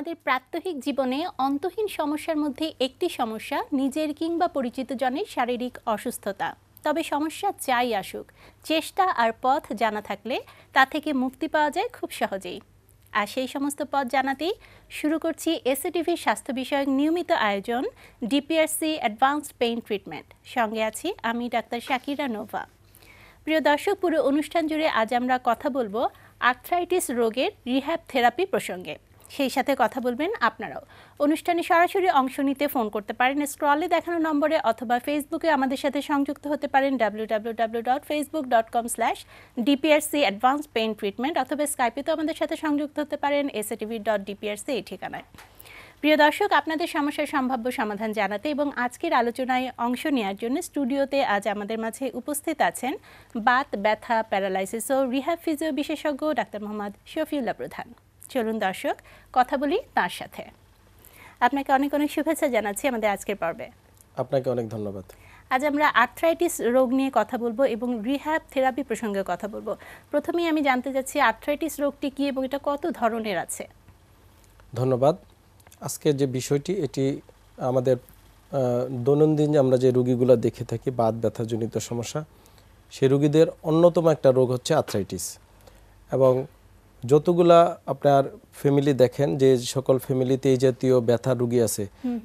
আমাদের প্রাত্যহিক জীবনে অন্তহীন সমস্যার মধ্যে একটি সমস্যা নিজের কিংবা পরিচিত জনের শারীরিক অসুস্থতা তবে সমস্যা চাই আসুক চেষ্টা আর পথ জানা থাকলে তা থেকে মুক্তি পাওয়া যায় খুব সহজেই আর সেই সমস্ত পথ জানাতেই শুরু করছি এসএটিভির স্বাস্থ্য বিষয়ক নিয়মিত আয়োজন ডিপিআরসি অ্যাডভান্সড পেইন ট্রিটমেন্ট সঙ্গে আছি আমি ডাক্তার শাকিরা নোভা প্রিয় দর্শক পুরো অনুষ্ঠান জুড়ে আজ আমরা কথা বলবো আর্থ্রাইটিস রোগের রিহ্যাব থেরাপি প্রসঙ্গে সেই সাথে কথা বলবেন আপনারাও অনুষ্ঠানে সরাসরি অংশ নিতে ফোন করতে পারেন স্ক্রলে দেখানো নম্বরে অথবা ফেসবুকে আমাদের সাথে সংযুক্ত হতে পারেন W W W dot facebook dot com slash DPRC advance pain treatment অথবা স্কাইপে তো আমাদের সাথে সংযুক্ত হতে পারেন টিভি ডট ডিপিআরসি এই ঠিকানায় প্রিয় দর্শক আপনাদের সমস্যার সম্ভাব্য সমাধান জানাতে এবং আজকের আলোচনায় অংশ নেওয়ার জন্য স্টুডিওতে আজ আমাদের মাঝে উপস্থিত আছেন বাত ব্যথা প্যারালাইসিস ও রিহ্যাব ফিজিও বিশেষজ্ঞ ডাক্তার মোহাম্মদ শফিউল্লাহ প্রধান চলুন দর্শক কথা বলি তার সাথে আপনাকে অনেক অনেক শুভেচ্ছা জানাচ্ছি আমাদের আজকের পর্বে আপনাকে অনেক ধন্যবাদ আজ আমরা আর্থ্রাইটিস রোগ নিয়ে কথা বলবো এবং রিহ্যাব থেরাপি প্রসঙ্গে কথা বলবো প্রথমেই আমি জানতে চাচ্ছি আর্থ্রাইটিস রোগটি কী এবং এটা কত ধরনের আছে ধন্যবাদ আজকে যে বিষয়টি এটি আমাদের দৈনন্দিন আমরা যে রুগীগুলো দেখে থাকি বাদ ব্যথাজনিত সমস্যা সে রুগীদের অন্যতম একটা রোগ হচ্ছে আর্থ্রাইটিস এবং যতগুলা আপনার ফ্যামিলি দেখেন যে সকল ফ্যামিলিতে এই জাতীয় ব্যথা রুগী আছে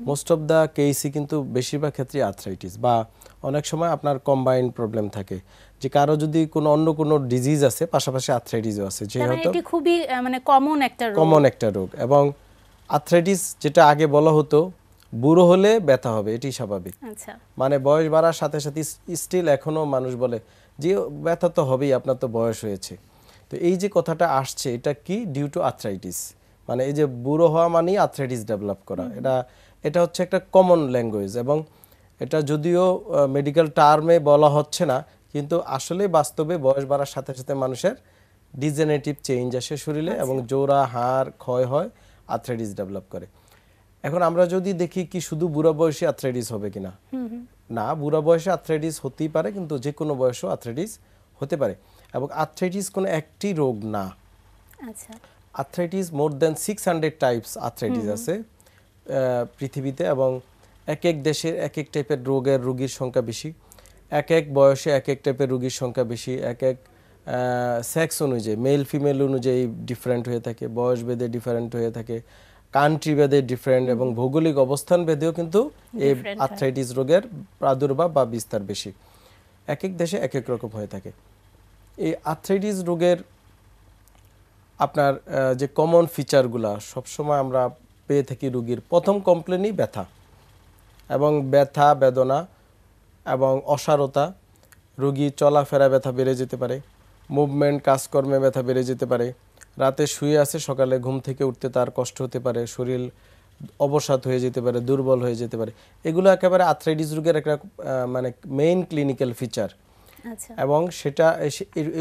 মোস্ট অফ দ্য কেইসি কিন্তু বেশিরভাগ ক্ষেত্রে আর্থ্রাইটিস বা অনেক সময় আপনার কম্বাইন্ড প্রবলেম থাকে যে কারো যদি কোনো অন্য কোনো ডিজিজ আছে পাশাপাশি আর্থ্রাইটিসও আছে মানে যে হয়তো খুবই মানে কমন একটা রোগ কমন একটা রোগ এবং আর্থ্রাইটিস যেটা আগে বলা হতো বুড়ো হলে ব্যথা হবে এটি স্বাভাবিক আচ্ছা। মানে বয়স বাড়ার সাথে সাথে স্টিল এখনো মানুষ বলে যে ব্যথা তো হবেই আপনার তো বয়স হয়েছে তো এই যে কথাটা আসছে এটা কি ডিউ টু আর্থ্রাইটিস মানে এই যে বুড়ো হওয়া মানেই আর্থ্রাইটিস ডেভেলপ করা এটা এটা হচ্ছে একটা কমন ল্যাঙ্গুয়েজ এবং এটা যদিও মেডিকেল টার্মে বলা হচ্ছে না কিন্তু আসলে বাস্তবে বয়স বাড়ার সাথে সাথে মানুষের ডিজেনেটিভ চেঞ্জ আসে শরীরে আচ্ছা। এবং জোড়া হাড় ক্ষয় হয় আর্থ্রাইটিস ডেভেলপ করে এখন আমরা যদি দেখি কি শুধু বুড়া বয়সে আর্থ্রাইটিস হবে কিনা না বুড়া বয়সে আর্থ্রাইটিস হতেই পারে কিন্তু যে কোনো বয়সেও আর্থ্রাইটিস হতে পারে এবং আর্থ্রাইটিস কোনো একটি রোগ না আচ্ছা arthritis more than six hundred types arthritis আছে পৃথিবীতে এবং এক এক দেশের এক এক টাইপের রোগের রোগীর সংখ্যা বেশি এক এক বয়সে এক এক টাইপের রোগীর সংখ্যা বেশি এক এক সেক্স অনুযায়ী মেল ফিমেল অনুযায়ী ডিফারেন্ট হয়ে থাকে বয়স ভেদে ডিফারেন্ট হয়ে থাকে কান্ট্রি ভেদে ডিফারেন্ট এবং ভৌগোলিক অবস্থান ভেদেও কিন্তু এই আর্থ্রাইটিস রোগের প্রাদুর্ভাব বা বিস্তার বেশি এক এক দেশে এক এক রকম হয়ে থাকে এই আর্থ্রাইটিস রোগের আপনার যে কমন ফিচারগুলা সবসময় আমরা পেয়ে থাকি রুগীর প্রথম কমপ্লেনই ব্যথা এবং ব্যথা বেদনা এবং অসারতা রোগী চলাফেরা ব্যথা বেড়ে যেতে পারে মুভমেন্ট কাজকর্মে ব্যথা বেড়ে যেতে পারে রাতে শুয়ে আছে সকালে ঘুম থেকে উঠতে তার কষ্ট হতে পারে শরীর অবসাদ হয়ে যেতে পারে দুর্বল হয়ে যেতে পারে এগুলো একেবারে আর্থ্রাইটিস রোগের একটা মানে মেইন ক্লিনিক্যাল ফিচার আচ্ছা। এবং সেটা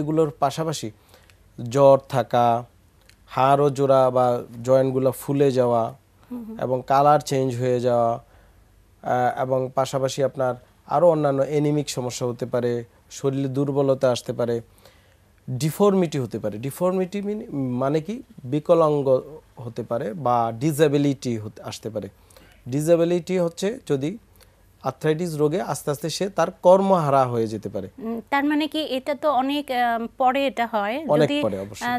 এগুলোর পাশাপাশি জ্বর থাকা হাড়ও জোড়া বা জয়েন্টগুলো ফুলে যাওয়া এবং কালার চেঞ্জ হয়ে যাওয়া এবং পাশাপাশি আপনার আরও অন্যান্য এনিমিক সমস্যা হতে পারে শরীরে দুর্বলতা আসতে পারে ডিফর্মিটি হতে পারে ডিফর্মিটি মানে কি বিকলাঙ্গ হতে পারে বা ডিজেবিলিটি আসতে পারে ডিজেবিলিটি হচ্ছে যদি আর্থ্রাইটিস রোগে আস্তে আস্তে সে তার কর্মহারা হয়ে যেতে পারে তার মানে কি এটা তো অনেক পরে এটা হয় যদি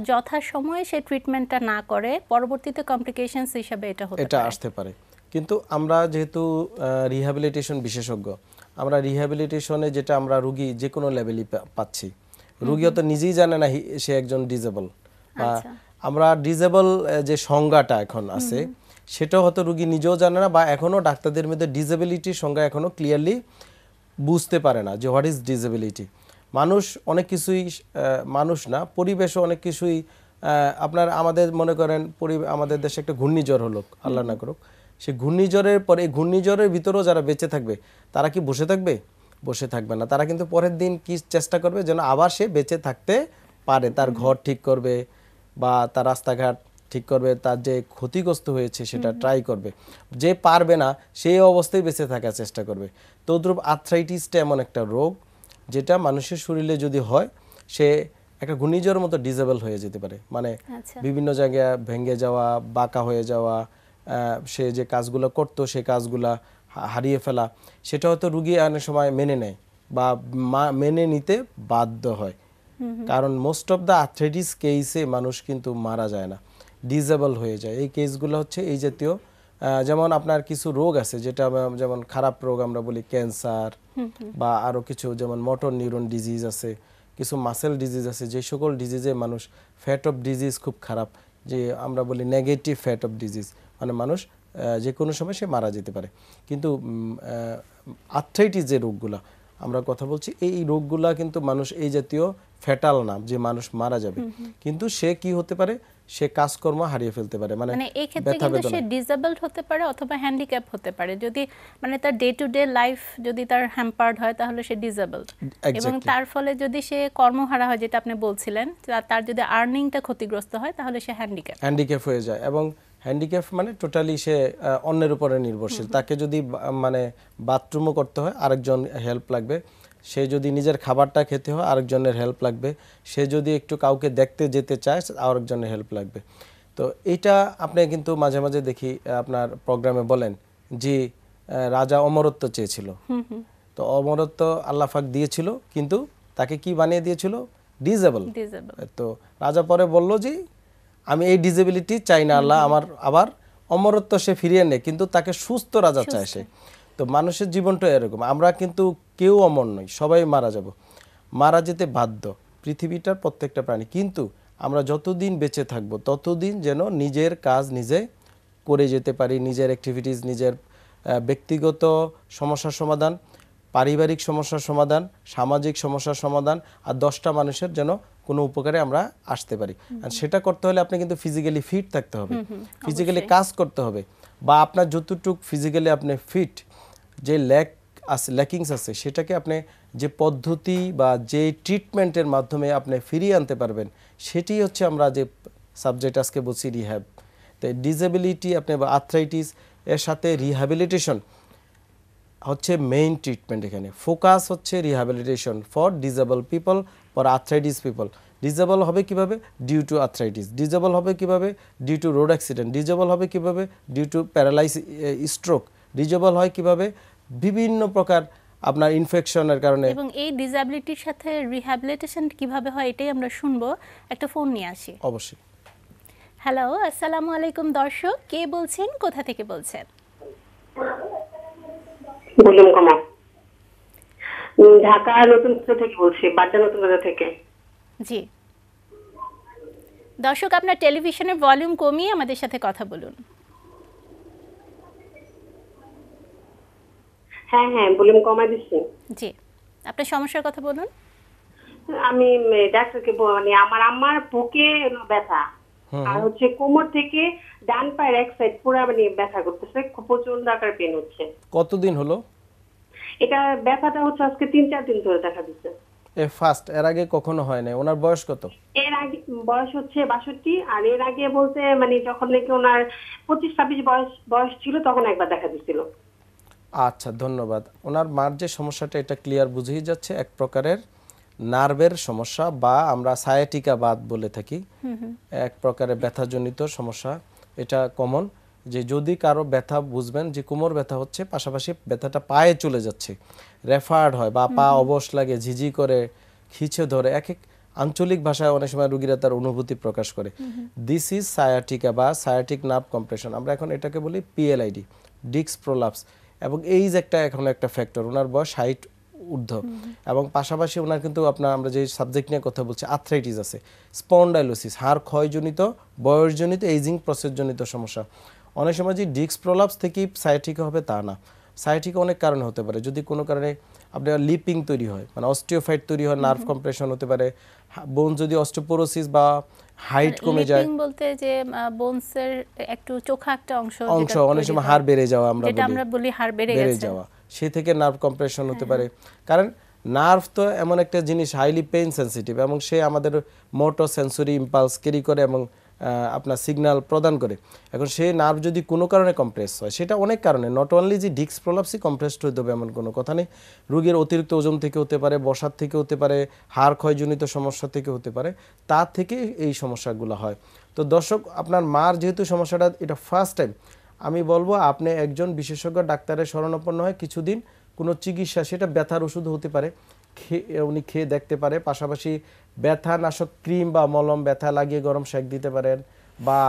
যথা সময়ে সে ট্রিটমেন্টটা না করে পরবর্তীতে কমপ্লিকেশনস হিসেবে এটা হতে এটা আসতে পারে কিন্তু আমরা যেহেতু রিহ্যাবিলিটেশন বিশেষজ্ঞ আমরা রিহ্যাবিলিটেশনে যেটা আমরা রুগী যে কোনো লেভেলই পাচ্ছি রুগী তো নিজেই জানে না সে একজন ডিজেবল আচ্ছা। আমরা ডিজেবল যে সংজ্ঞাটা এখন আছে সেটাও হয়তো রুগী নিজেও জানে না বা এখনও ডাক্তারদের মধ্যে ডিজেবিলিটির সংজ্ঞা এখনও ক্লিয়ারলি বুঝতে পারে না যে হোয়াট ইজ ডিজেবিলিটি মানুষ অনেক কিছুই মানুষ না পরিবেশও অনেক কিছুই আপনার আমাদের মনে করেন আমাদের দেশে একটা ঘূর্ণিঝড় হলো আল্লাহ না করুক সে ঘূর্ণিঝড়ের পরে এই ঘূর্ণিঝড়ের ভিতরেও যারা বেঁচে থাকবে তারা কি বসে থাকবে বসে থাকবে না তারা কিন্তু পরের দিন কি চেষ্টা করবে যেন আবার সে বেঁচে থাকতে পারে তার ঘর ঠিক করবে বা তার রাস্তাঘাট ঠিক করবে তার যে ক্ষতিগ্রস্ত হয়েছে সেটা ট্রাই করবে যে পারবে না সেই অবস্থায় বেঁচে থাকার চেষ্টা করবে তদ্রুপ আর্থ্রাইটিসটা এমন একটা রোগ যেটা মানুষের শরীরে যদি হয় সে একটা ঘূর্ণিঝড়ের মতো ডিজেবল হয়ে যেতে পারে মানে আচ্ছা। বিভিন্ন জায়গায় ভেঙে যাওয়া বাঁকা হয়ে যাওয়া সে যে কাজগুলো করতো সে কাজগুলা হারিয়ে ফেলা সেটা হয়তো রুগী অনেক সময় মেনে নেয় বা মেনে নিতে বাধ্য হয় কারণ মোস্ট অফ দ্য আর্থ্রাইটিস কেইসে মানুষ কিন্তু মারা যায় না ডিজেবল হয়ে যায় এই কেসগুলো হচ্ছে এই জাতীয় যেমন আপনার কিছু রোগ আছে যেটা যেমন খারাপ রোগ আমরা বলি ক্যান্সার বা আরও কিছু যেমন মোটর নিউরন ডিজিজ আছে কিছু মাসেল ডিজিজ আছে যে সকল ডিজিজে মানুষ ফ্যাট অফ ডিজিজ খুব খারাপ যে আমরা বলি নেগেটিভ ফ্যাট অফ ডিজিজ মানে মানুষ যে কোনো সময় সে মারা যেতে পারে কিন্তু আর্থাইটিস যে রোগগুলো আমরা কথা বলছি এই রোগগুলা কিন্তু মানুষ এই জাতীয় ফ্যাটাল না যে মানুষ মারা যাবে কিন্তু সে কি হতে পারে সে কাজকর্ম হারিয়ে ফেলতে পারে মানে, মানে এই ক্ষেত্রে কিন্তু সে ডিসেবলড হতে পারে অথবা হ্যান্ডিক্যাপ হতে পারে যদি মানে তার ডে টু ডে লাইফ যদি তার হ্যাম্পার্ড হয় তাহলে সে ডিসেবলড এবং তার ফলে যদি সে কর্মহারা হয় যেটা আপনি বলছিলেন তার যদি আর্নিংটা ক্ষতিগ্রস্ত হয় তাহলে সে হ্যান্ডিক্যাপ হ্যান্ডিক্যাপ হয়ে যায় এবং হ্যান্ডিক্যাপ মানে টোটালি সে অন্যের উপরে নির্ভরশীল তাকে যদি মানে বাথরুমও করতে হয় আরেকজন হেল্প লাগবে সে যদি নিজের খাবারটা খেতে হয় আরেকজনের হেল্প লাগবে সে যদি একটু কাউকে দেখতে যেতে চায় আরেকজনের হেল্প লাগবে তো এইটা আপনি কিন্তু মাঝে মাঝে দেখি আপনার প্রোগ্রামে বলেন যে রাজা অমরত্ব চেয়েছিল তো অমরত্ব আল্লাহাক দিয়েছিল কিন্তু তাকে কি বানিয়ে দিয়েছিল ডিজেবল তো রাজা পরে বলল যে আমি এই ডিজেবিলিটি চাই না আল্লাহ আমার আবার অমরত্ব সে ফিরিয়ে নেয় কিন্তু তাকে সুস্থ রাজা চায় সে তো মানুষের জীবনটা এরকম আমরা কিন্তু কেউ অমর নয় সবাই মারা যাব মারা যেতে বাধ্য পৃথিবীটার প্রত্যেকটা প্রাণী কিন্তু আমরা যতদিন বেঁচে থাকব ততদিন যেন নিজের কাজ নিজে করে যেতে পারি নিজের অ্যাক্টিভিটিস নিজের ব্যক্তিগত সমস্যার সমাধান পারিবারিক সমস্যার সমাধান সামাজিক সমস্যার সমাধান আর দশটা মানুষের যেন কোনো উপকারে আমরা আসতে পারি আর সেটা করতে হলে আপনি কিন্তু ফিজিক্যালি ফিট থাকতে হবে ফিজিক্যালি কাজ করতে হবে বা আপনার যতটুকু ফিজিক্যালি আপনি ফিট যে ল্যাক আছে ল্যাকিংস আছে সেটাকে আপনি যে পদ্ধতি বা যে ট্রিটমেন্টের মাধ্যমে আপনি ফিরিয়ে আনতে পারবেন সেটি হচ্ছে আমরা যে সাবজেক্ট আজকে বলছি রিহ্যাব তো ডিজেবিলিটি আপনি বা আর্থ্রাইটিস এর সাথে রিহ্যাবিলিটেশন হচ্ছে মেইন ট্রিটমেন্ট এখানে ফোকাস হচ্ছে rehabilitation for disable people for arthritis people disable হবে কিভাবে ডিউ টু আর্থ্রাইটিস ডিজেবল হবে কিভাবে due to road accident disable হবে কিভাবে due to paralyse stroke disable হয় কিভাবে বিভিন্ন প্রকার আপনার ইনফেকশনের কারণে এবং এই ডিসএবিলিটির সাথে রিহ্যাবিলিটেশন কিভাবে হয় এটাই আমরা শুনব একটা ফোন নিয়ে আসি অবশ্যই হ্যালো আসসালামু আলাইকুম দর্শক কে বলছেন কোথা থেকে বলছেন বলুন কমা ঢাকা নতুন বাজার থেকে বলছি বাচ্চা নতুন বাজার থেকে জি দর্শক আপনার টেলিভিশনের ভলিউম কমিয়ে আমাদের সাথে কথা বলুন হ্যাঁ হ্যাঁ ভলিউম কমায় দিচ্ছি জি আপনার সমস্যার কথা বলুন আমি ডাক্তারকে মানে আমার আমার বুকে ব্যথা আর হচ্ছে কোমর থেকে ডান পায়ের এক সাইড পুরো মানে ব্যথা করতেছে প্রচন্ড আকার পেন হচ্ছে কতদিন হলো এটা ব্যথাটা হচ্ছে আজকে তিন চার দিন ধরে দেখা দিচ্ছে এ ফার্স্ট এর আগে কখনো হয় নাই ওনার বয়স কত এর আগে বয়স হচ্ছে বাষট্টি আর এর আগে বলতে মানে যখন নাকি ওনার পঁচিশ ছাব্বিশ বয়স বয়স ছিল তখন একবার দেখা দিচ্ছিল আচ্ছা ধন্যবাদ ওনার মার যে সমস্যাটা এটা ক্লিয়ার বুঝেই যাচ্ছে এক প্রকারের নার্ভের সমস্যা বা আমরা সায়াটিকা বাদ বলে থাকি এক প্রকারের ব্যথাজনিত সমস্যা এটা কমন যে যদি কারো ব্যথা বুঝবেন যে কোমর ব্যথা হচ্ছে পাশাপাশি ব্যথাটা পায়ে চলে যাচ্ছে রেফার্ড হয় বা পা অবশ লাগে ঝিঝি করে খিচে ধরে এক এক আঞ্চলিক ভাষায় অনেক সময় রুগীরা তার অনুভূতি প্রকাশ করে দিস ইজ সায়াটিকা বা সায়াটিক নার্ভ কম্প্রেশন আমরা এখন এটাকে বলি পিএলআইডি ডিক্স প্রোলাপস এবং এইজ একটা এখন একটা ফ্যাক্টর ওনার বয়স হাইট ঊর্ধ্ব এবং পাশাপাশি ওনার কিন্তু আপনার আমরা যে সাবজেক্ট নিয়ে কথা বলছি আর্থ্রাইটিস আছে স্পন্ডাইলোসিস হাড় ক্ষয়জনিত বয়সজনিত এইজিং প্রসেসজনিত সমস্যা অনেক সময় যে ডিস্ক প্রলাপস থেকেই সাইটিক হবে তা না সাইটিক অনেক কারণ হতে পারে যদি কোনো কারণে আপনার লিপিং তৈরি হয় মানে অস্টিওফাইট তৈরি হয় নার্ভ কম্প্রেশন হতে পারে বোন যদি অস্টোপোরোসিস বা হাইট মানে কমে যায় বলতে যে বোনসের একটু চোখা একটা অংশ অংশ অনেক সময় হার বেড়ে যাওয়া আমরা যেটা আমরা বলি হার বেড়ে যাওয়া সে থেকে নার্ভ কম্প্রেশন হতে হ্যাঁ। পারে কারণ নার্ভ তো এমন একটা জিনিস হাইলি পেইন সেনসিটিভ এবং সে আমাদের মোটো সেন্সরি ইম্পালস ক্যারি করে এবং আপনার সিগনাল প্রদান করে এখন সেই নার্ভ যদি কোনো কারণে কম্প্রেস হয় সেটা অনেক কারণে নট অনলি যে ডিক্স প্রলাপসই কম্প্রেসড হয়ে দেবে এমন কোনো কথা নেই রোগীর অতিরিক্ত ওজন থেকে হতে পারে বসার থেকে হতে পারে হাড় ক্ষয়জনিত সমস্যা থেকে হতে পারে তার থেকে এই সমস্যাগুলো হয় তো দর্শক আপনার মার যেহেতু সমস্যাটা এটা ফার্স্ট টাইম আমি বলবো আপনি একজন বিশেষজ্ঞ ডাক্তারের শরণাপন্ন হয় কিছুদিন কোনো চিকিৎসা সেটা ব্যথার ওষুধ হতে পারে উনি খেয়ে দেখতে পারে পাশাপাশি ব্যথা নাশক ক্রিম বা মলম ব্যথা লাগিয়ে গরম শেক দিতে পারেন বা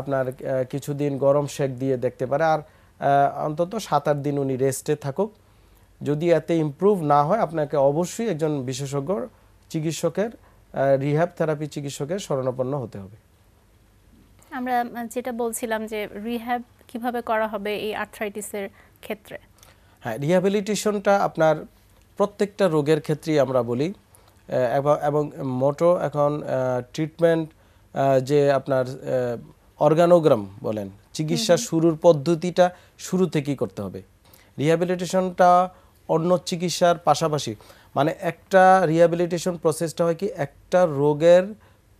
আপনার কিছুদিন গরম শেক দিয়ে দেখতে পারে আর অন্তত সাত আট দিন উনি রেস্টে থাকুক যদি এতে ইম্প্রুভ না হয় আপনাকে অবশ্যই একজন বিশেষজ্ঞ চিকিৎসকের রিহ্যাব থেরাপি চিকিৎসকের শরণাপন্ন হতে হবে আমরা যেটা বলছিলাম যে রিহ্যাব কিভাবে করা হবে এই আর্থ্রাইটিসের ক্ষেত্রে হ্যাঁ রিহ্যাবিলিটেশনটা আপনার প্রত্যেকটা রোগের ক্ষেত্রেই আমরা বলি এবং মোটো এখন ট্রিটমেন্ট যে আপনার অর্গানোগ্রাম বলেন চিকিৎসা শুরুর পদ্ধতিটা শুরু থেকেই করতে হবে রিহ্যাবিলিটেশনটা অন্য চিকিৎসার পাশাপাশি মানে একটা রিহ্যাবিলিটেশন প্রসেসটা হয় কি একটা রোগের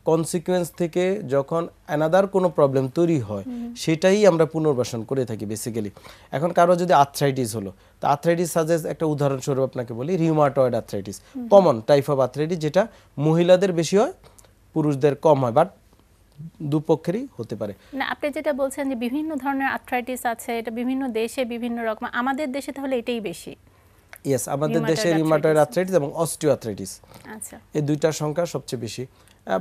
কনসিকুয়েন্স থেকে যখন অ্যানাদার কোনো প্রবলেম তৈরি হয় সেটাই আমরা পুনর্বাসন করে থাকি বেসিক্যালি এখন কারো যদি আর্থ্রাইটিস হলো তো আর্থ্রাইটিস সাজেস্ট একটা উদাহরণস্বরূপ আপনাকে বলি rheumatoid arthritis common type of arthritis যেটা মহিলাদের বেশি হয় পুরুষদের কম হয় বাট দুপক্ষেরই হতে পারে না আপনি যেটা বলছেন যে বিভিন্ন ধরনের আর্থ্রাইটিস আছে এটা বিভিন্ন দেশে বিভিন্ন রকম আমাদের দেশে তাহলে এটাই বেশি ইয়েস আমাদের দেশে রিমাটয়েড আর্থ্রাইটিস এবং অস্টিও আর্থ্রাইটিস আচ্ছা এই দুইটার সংখ্যা সবচেয়ে বেশি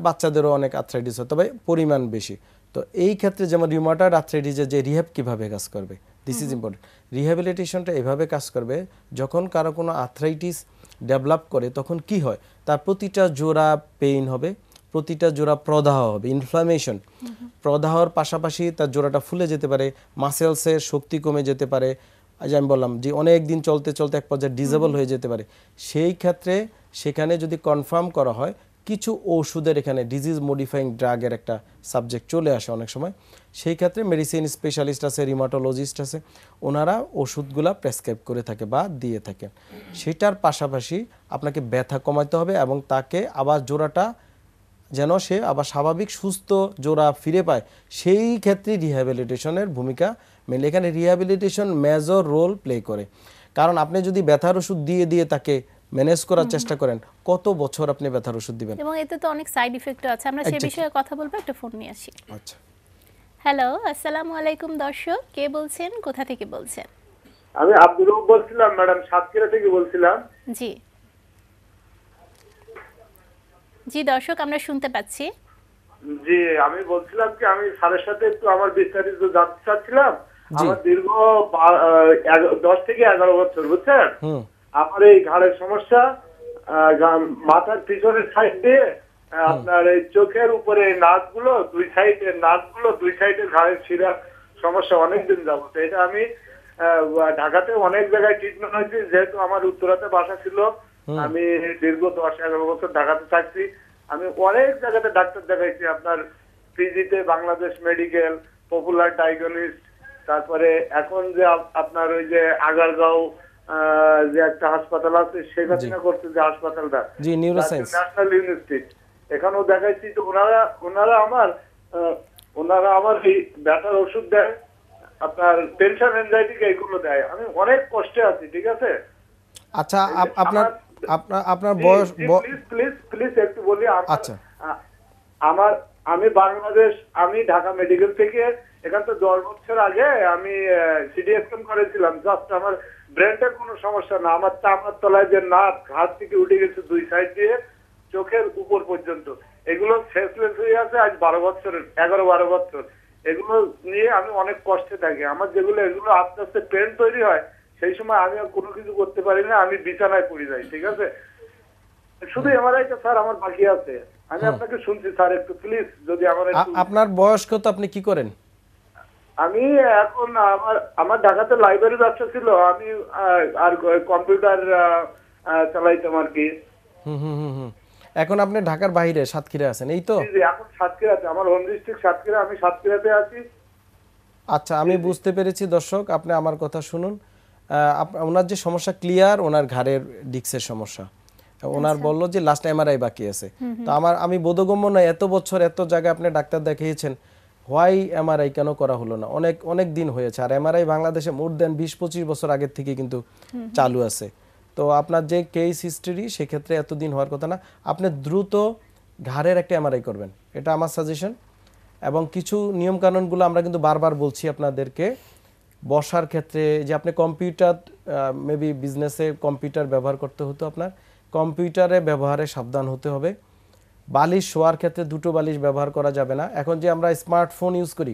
বাচ্চাদেরও অনেক আর্থ্রাইটিস হয় তবে পরিমাণ বেশি তো এই ক্ষেত্রে যেমন রিউমাটয়েড আর্থ্রাইটিসে যে রিহ্যাব কিভাবে কাজ করবে দিস ইজ ইম্পর্টেন্ট রিহ্যাবিলিটেশনটা এভাবে কাজ করবে যখন কারো কোনো আর্থ্রাইটিস ডেভেলপ করে তখন কি হয় তার প্রতিটা জোড়া পেইন হবে প্রতিটা জোড়া প্রদাহ হবে ইনফ্লামেশন প্রদাহর পাশাপাশি তার জোড়াটা ফুলে যেতে পারে মাসেলসের শক্তি কমে যেতে পারে যে আমি বললাম যে অনেক দিন চলতে চলতে এক পর্যায়ে ডিজেবল হয়ে যেতে পারে সেই ক্ষেত্রে সেখানে যদি কনফার্ম করা হয় কিছু ওষুধের এখানে ডিজিজ মডিফাইং ড্রাগের একটা সাবজেক্ট চলে আসে অনেক সময় সেই ক্ষেত্রে মেডিসিন স্পেশালিস্ট আছে রিমাটোলজিস্ট আছে ওনারা ওষুধগুলা প্রেসক্রাইব করে থাকে বা দিয়ে থাকেন সেটার পাশাপাশি আপনাকে ব্যথা কমাতে হবে এবং তাকে আবার জোড়াটা যেন সে আবার স্বাভাবিক সুস্থ জোড়া ফিরে পায় সেই ক্ষেত্রে রিহ্যাবিলিটেশনের ভূমিকা মেনলি এখানে রিহ্যাবিলিটেশন মেজর রোল প্লে করে কারণ আপনি যদি ব্যথার ওষুধ দিয়ে দিয়ে তাকে ম্যানেজ করার চেষ্টা করেন কত বছর আপনি ব্যথার ওষুধ দিবেন এবং এতে তো অনেক সাইড ইফেক্ট আছে আমরা সে বিষয়ে কথা বলবো একটা ফোন নিয়ে আসি আচ্ছা হ্যালো আসসালামু আলাইকুম দর্শক কে বলছেন কোথা থেকে বলছেন আমি আব্দুল বলছিলাম ম্যাডাম সাতক্ষীরা থেকে বলছিলাম জি জি দর্শক আমরা শুনতে পাচ্ছি জি আমি বলছিলাম কি আমি স্যারের সাথে একটু আমার বিস্তারিত জানতে চাচ্ছিলাম আমার দীর্ঘ দশ থেকে এগারো বছর বুঝছেন আমার এই ঘাড়ের সমস্যা মাথার পিছনের সাইড দিয়ে আপনার এই চোখের উপরে নাচগুলো দুই সাইডে নাচগুলো দুই সাইডে ঘাড়ের শিরার সমস্যা অনেকদিন যাবত এটা আমি ঢাকাতে অনেক জায়গায় ট্রিটমেন্ট হয়েছে যেহেতু আমার উত্তরাতে বাসা ছিল আমি দীর্ঘ দশ এগারো বছর ঢাকাতে থাকছি আমি অনেক জায়গাতে ডাক্তার দেখাইছি আপনার পিজিতে বাংলাদেশ মেডিকেল পপুলার ডায়াগনিস্ট তারপরে এখন যে আপনার ওই যে আগারগাঁও যে একটা হাসপাতাল আছে শেখ করছে যে হাসপাতালটা ন্যাশনাল ইউনিভার্সিটি এখানেও দেখাইছি তো ওনারা ওনারা আমার ওনারা আমার এই ব্যথার ওষুধ দেয় আপনার টেনশন এনজাইটি এইগুলো দেয় আমি অনেক কষ্টে আছি ঠিক আছে আচ্ছা আপনার আপনার আপনার বয়স প্লিজ প্লিজ প্লিজ একটু বলি আচ্ছা আমার আমি বাংলাদেশ আমি ঢাকা মেডিকেল থেকে এখান তো দশ বছর আগে আমি সিডিএসএম করেছিলাম জাস্ট আমার ব্রেনটার কোনো সমস্যা না আমার চামড়ার তলায় যে নাক হাত থেকে উঠে গেছে দুই সাইড দিয়ে চোখের উপর পর্যন্ত এগুলো ফেসলেস হয়ে আছে আজ বারো বছরের এগারো বারো বছর এগুলো নিয়ে আমি অনেক কষ্টে থাকি আমার যেগুলো এগুলো আস্তে আস্তে পেন তৈরি হয় সেই সময় আমি কোনো কিছু করতে পারি না আমি বিছানায় পড়ে যাই ঠিক আছে শুধু এমআরআইটা স্যার আমার বাকি আছে আমি আপনাকে শুনছি স্যার একটু প্লিজ যদি আমার আপনার বয়স কত আপনি কি করেন আমি এখন আমার আমার ঢাকাতে লাইব্রেরি ব্যবসা ছিল আমি আর কম্পিউটার চালাইতাম আর কি এখন আপনি ঢাকার বাইরে সাতক্ষীরা আছেন এই তো এখন সাতক্ষীরাতে আমার হোম ডিস্ট্রিক্ট সাতক্ষীরা আমি সাতক্ষীরাতে আছি আচ্ছা আমি বুঝতে পেরেছি দর্শক আপনি আমার কথা শুনুন ওনার যে সমস্যা ক্লিয়ার ওনার ঘাড়ের ডিক্সের সমস্যা আচ্ছা। ওনার বললো যে লাস্ট এমআরআই বাকি আছে তো আমার আমি বোধগম্য নয় এত বছর এত জায়গায় আপনি ডাক্তার দেখিয়েছেন হোয়াই এমআরআই কেন করা হলো না অনেক অনেক দিন হয়েছে আর এমআরআই বাংলাদেশে মোর দেন বিশ পঁচিশ বছর আগের থেকে কিন্তু চালু আছে তো আপনার যে কেস হিস্ট্রি সেক্ষেত্রে এতদিন হওয়ার কথা না আপনি দ্রুত ঘাড়ের একটা এমআরআই করবেন এটা আমার সাজেশন এবং কিছু নিয়মকানুনগুলো আমরা কিন্তু বারবার বলছি আপনাদেরকে বসার ক্ষেত্রে যে আপনি কম্পিউটার মেবি বিজনেসে কম্পিউটার ব্যবহার করতে হতো আপনার কম্পিউটারে ব্যবহারে সাবধান হতে হবে বালিশ শোয়ার ক্ষেত্রে দুটো বালিশ ব্যবহার করা যাবে না এখন যে আমরা স্মার্টফোন ইউজ করি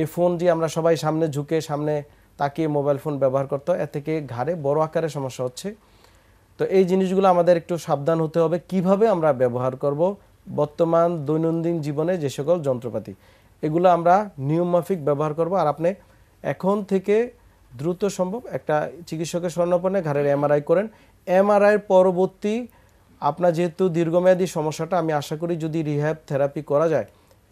এই ফোন দিয়ে আমরা সবাই সামনে ঝুঁকে সামনে তাকিয়ে মোবাইল ফোন ব্যবহার করতে এর থেকে ঘাড়ে বড় আকারে সমস্যা হচ্ছে তো এই জিনিসগুলো আমাদের একটু সাবধান হতে হবে কিভাবে আমরা ব্যবহার করব বর্তমান দৈনন্দিন জীবনে যে সকল যন্ত্রপাতি এগুলো আমরা নিয়মমাফিক ব্যবহার করব আর আপনি এখন থেকে দ্রুত সম্ভব একটা চিকিৎসকের স্বর্ণপণে ঘাড়ের এমআরআই করেন এর পরবর্তী আপনার যেহেতু দীর্ঘমেয়াদী সমস্যাটা আমি আশা করি যদি রিহ্যাব থেরাপি করা যায়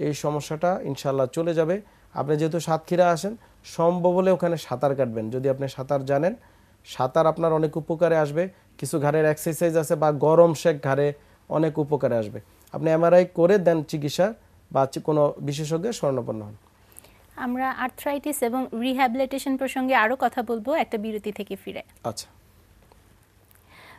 এই সমস্যাটা ইনশাল্লাহ চলে যাবে আপনি যেহেতু সাতক্ষীরা আসেন সম্ভব হলে ওখানে সাঁতার কাটবেন যদি আপনি সাঁতার জানেন সাঁতার আপনার অনেক উপকারে আসবে কিছু ঘাড়ের এক্সারসাইজ আছে বা গরম শেখ ঘাড়ে অনেক উপকারে আসবে আপনি এমআরআই করে দেন চিকিৎসা বা কোনো বিশেষজ্ঞের স্বর্ণপন্ন হন আমরা আর্থ্রাইটিস এবং রিহ্যাবিলিটেশন প্রসঙ্গে আরও কথা বলবো একটা বিরতি থেকে ফিরে আচ্ছা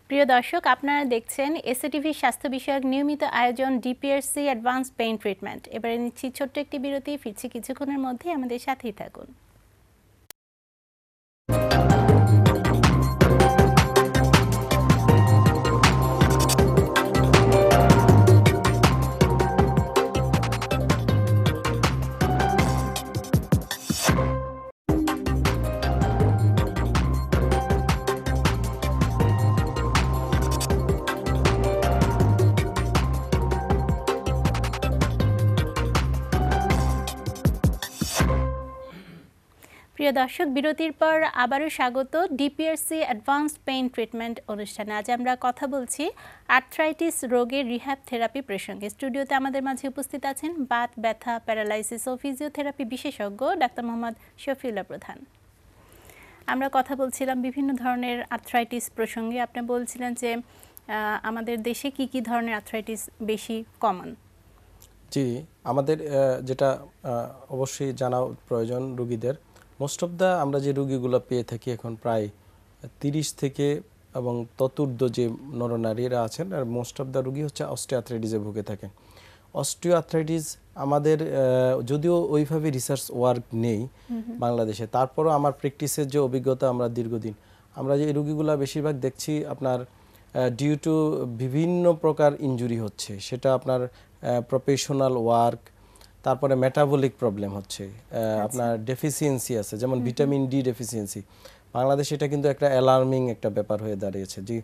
প্রিয় দর্শক আপনারা দেখছেন এসএটিভির স্বাস্থ্য বিষয়ক নিয়মিত আয়োজন ডিপিআরসি অ্যাডভান্স পেইন ট্রিটমেন্ট এবারে নিচ্ছি ছোট্ট একটি বিরতি ফিরছি কিছুক্ষণের মধ্যেই আমাদের সাথেই থাকুন প্রিয় দর্শক বিরতির পর আবারও স্বাগত ডিপিআরসি অ্যাডভান্স পেইন ট্রিটমেন্ট অনুষ্ঠানে আজ আমরা কথা বলছি আর্থ্রাইটিস রোগের রিহ্যাব থেরাপি প্রসঙ্গে স্টুডিওতে আমাদের মাঝে উপস্থিত আছেন বাত ব্যথা প্যারালাইসিস ও ফিজিওথেরাপি বিশেষজ্ঞ ডাক্তার মোহাম্মদ শফিউল্লাহ প্রধান আমরা কথা বলছিলাম বিভিন্ন ধরনের আর্থ্রাইটিস প্রসঙ্গে আপনি বলছিলেন যে আমাদের দেশে কি কি ধরনের আর্থ্রাইটিস বেশি কমন জি আমাদের যেটা অবশ্যই জানা প্রয়োজন রোগীদের মোস্ট অফ দ্য আমরা যে রুগীগুলো পেয়ে থাকি এখন প্রায় তিরিশ থেকে এবং ততুর্ধ যে নরনারীরা আছেন আর মোস্ট অফ দ্য রুগী হচ্ছে অস্টিওথ্রাইটিসে ভুগে থাকেন অস্টিওআথ্রাইটিস আমাদের যদিও ওইভাবে রিসার্চ ওয়ার্ক নেই বাংলাদেশে তারপরও আমার প্র্যাকটিসের যে অভিজ্ঞতা আমরা দীর্ঘদিন আমরা যে রুগীগুলো বেশিরভাগ দেখছি আপনার ডিউ টু বিভিন্ন প্রকার ইঞ্জুরি হচ্ছে সেটা আপনার প্রফেশনাল ওয়ার্ক তারপরে মেটাবলিক প্রবলেম হচ্ছে আচ্ছা। আপনার ডেফিসিয়েন্সি আছে যেমন ভিটামিন ডি ডেফিসিয়েন্সি বাংলাদেশে এটা কিন্তু একটা অ্যালার্মিং একটা ব্যাপার হয়ে দাঁড়িয়েছে যে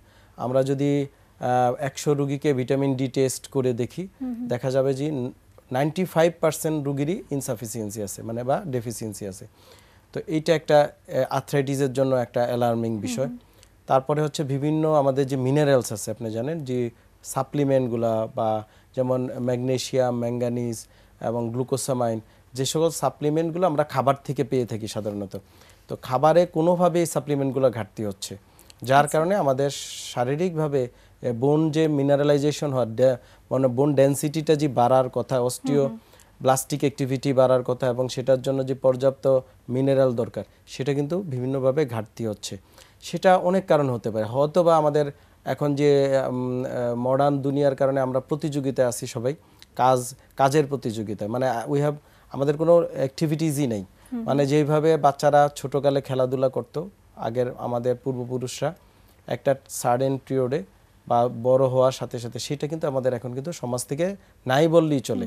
আমরা যদি একশো রুগীকে ভিটামিন ডি টেস্ট করে দেখি দেখা যাবে যে নাইনটি ফাইভ পার্সেন্ট রুগীরই ইনসাফিসিয়েন্সি আছে মানে বা ডেফিসিয়েন্সি আছে তো এইটা একটা আর্থ্রাইটিসের জন্য একটা অ্যালার্মিং বিষয় তারপরে হচ্ছে বিভিন্ন আমাদের যে মিনারেলস আছে আপনি জানেন যে সাপ্লিমেন্টগুলা বা যেমন ম্যাগনেশিয়াম ম্যাঙ্গানিজ এবং গ্লুকোসামাইন যে সকল সাপ্লিমেন্টগুলো আমরা খাবার থেকে পেয়ে থাকি সাধারণত তো খাবারে কোনোভাবে এই সাপ্লিমেন্টগুলো ঘাটতি হচ্ছে যার কারণে আমাদের শারীরিকভাবে বোন যে মিনারেলাইজেশন হয় মানে বোন ডেন্সিটিটা যে বাড়ার কথা অস্টিও প্লাস্টিক অ্যাক্টিভিটি বাড়ার কথা এবং সেটার জন্য যে পর্যাপ্ত মিনারেল দরকার সেটা কিন্তু বিভিন্নভাবে ঘাটতি হচ্ছে সেটা অনেক কারণ হতে পারে হয়তো বা আমাদের এখন যে মডার্ন দুনিয়ার কারণে আমরা প্রতিযোগিতায় আছি সবাই কাজ কাজের প্রতিযোগিতা মানে উই হ্যাভ আমাদের কোনো অ্যাক্টিভিটিসই নেই মানে যেইভাবে বাচ্চারা ছোটোকালে খেলাধুলা করতো আগের আমাদের পূর্বপুরুষরা একটা সার্ডেন পিরিয়ডে বা বড় হওয়ার সাথে সাথে সেটা কিন্তু আমাদের এখন কিন্তু সমাজ থেকে নাই বললেই চলে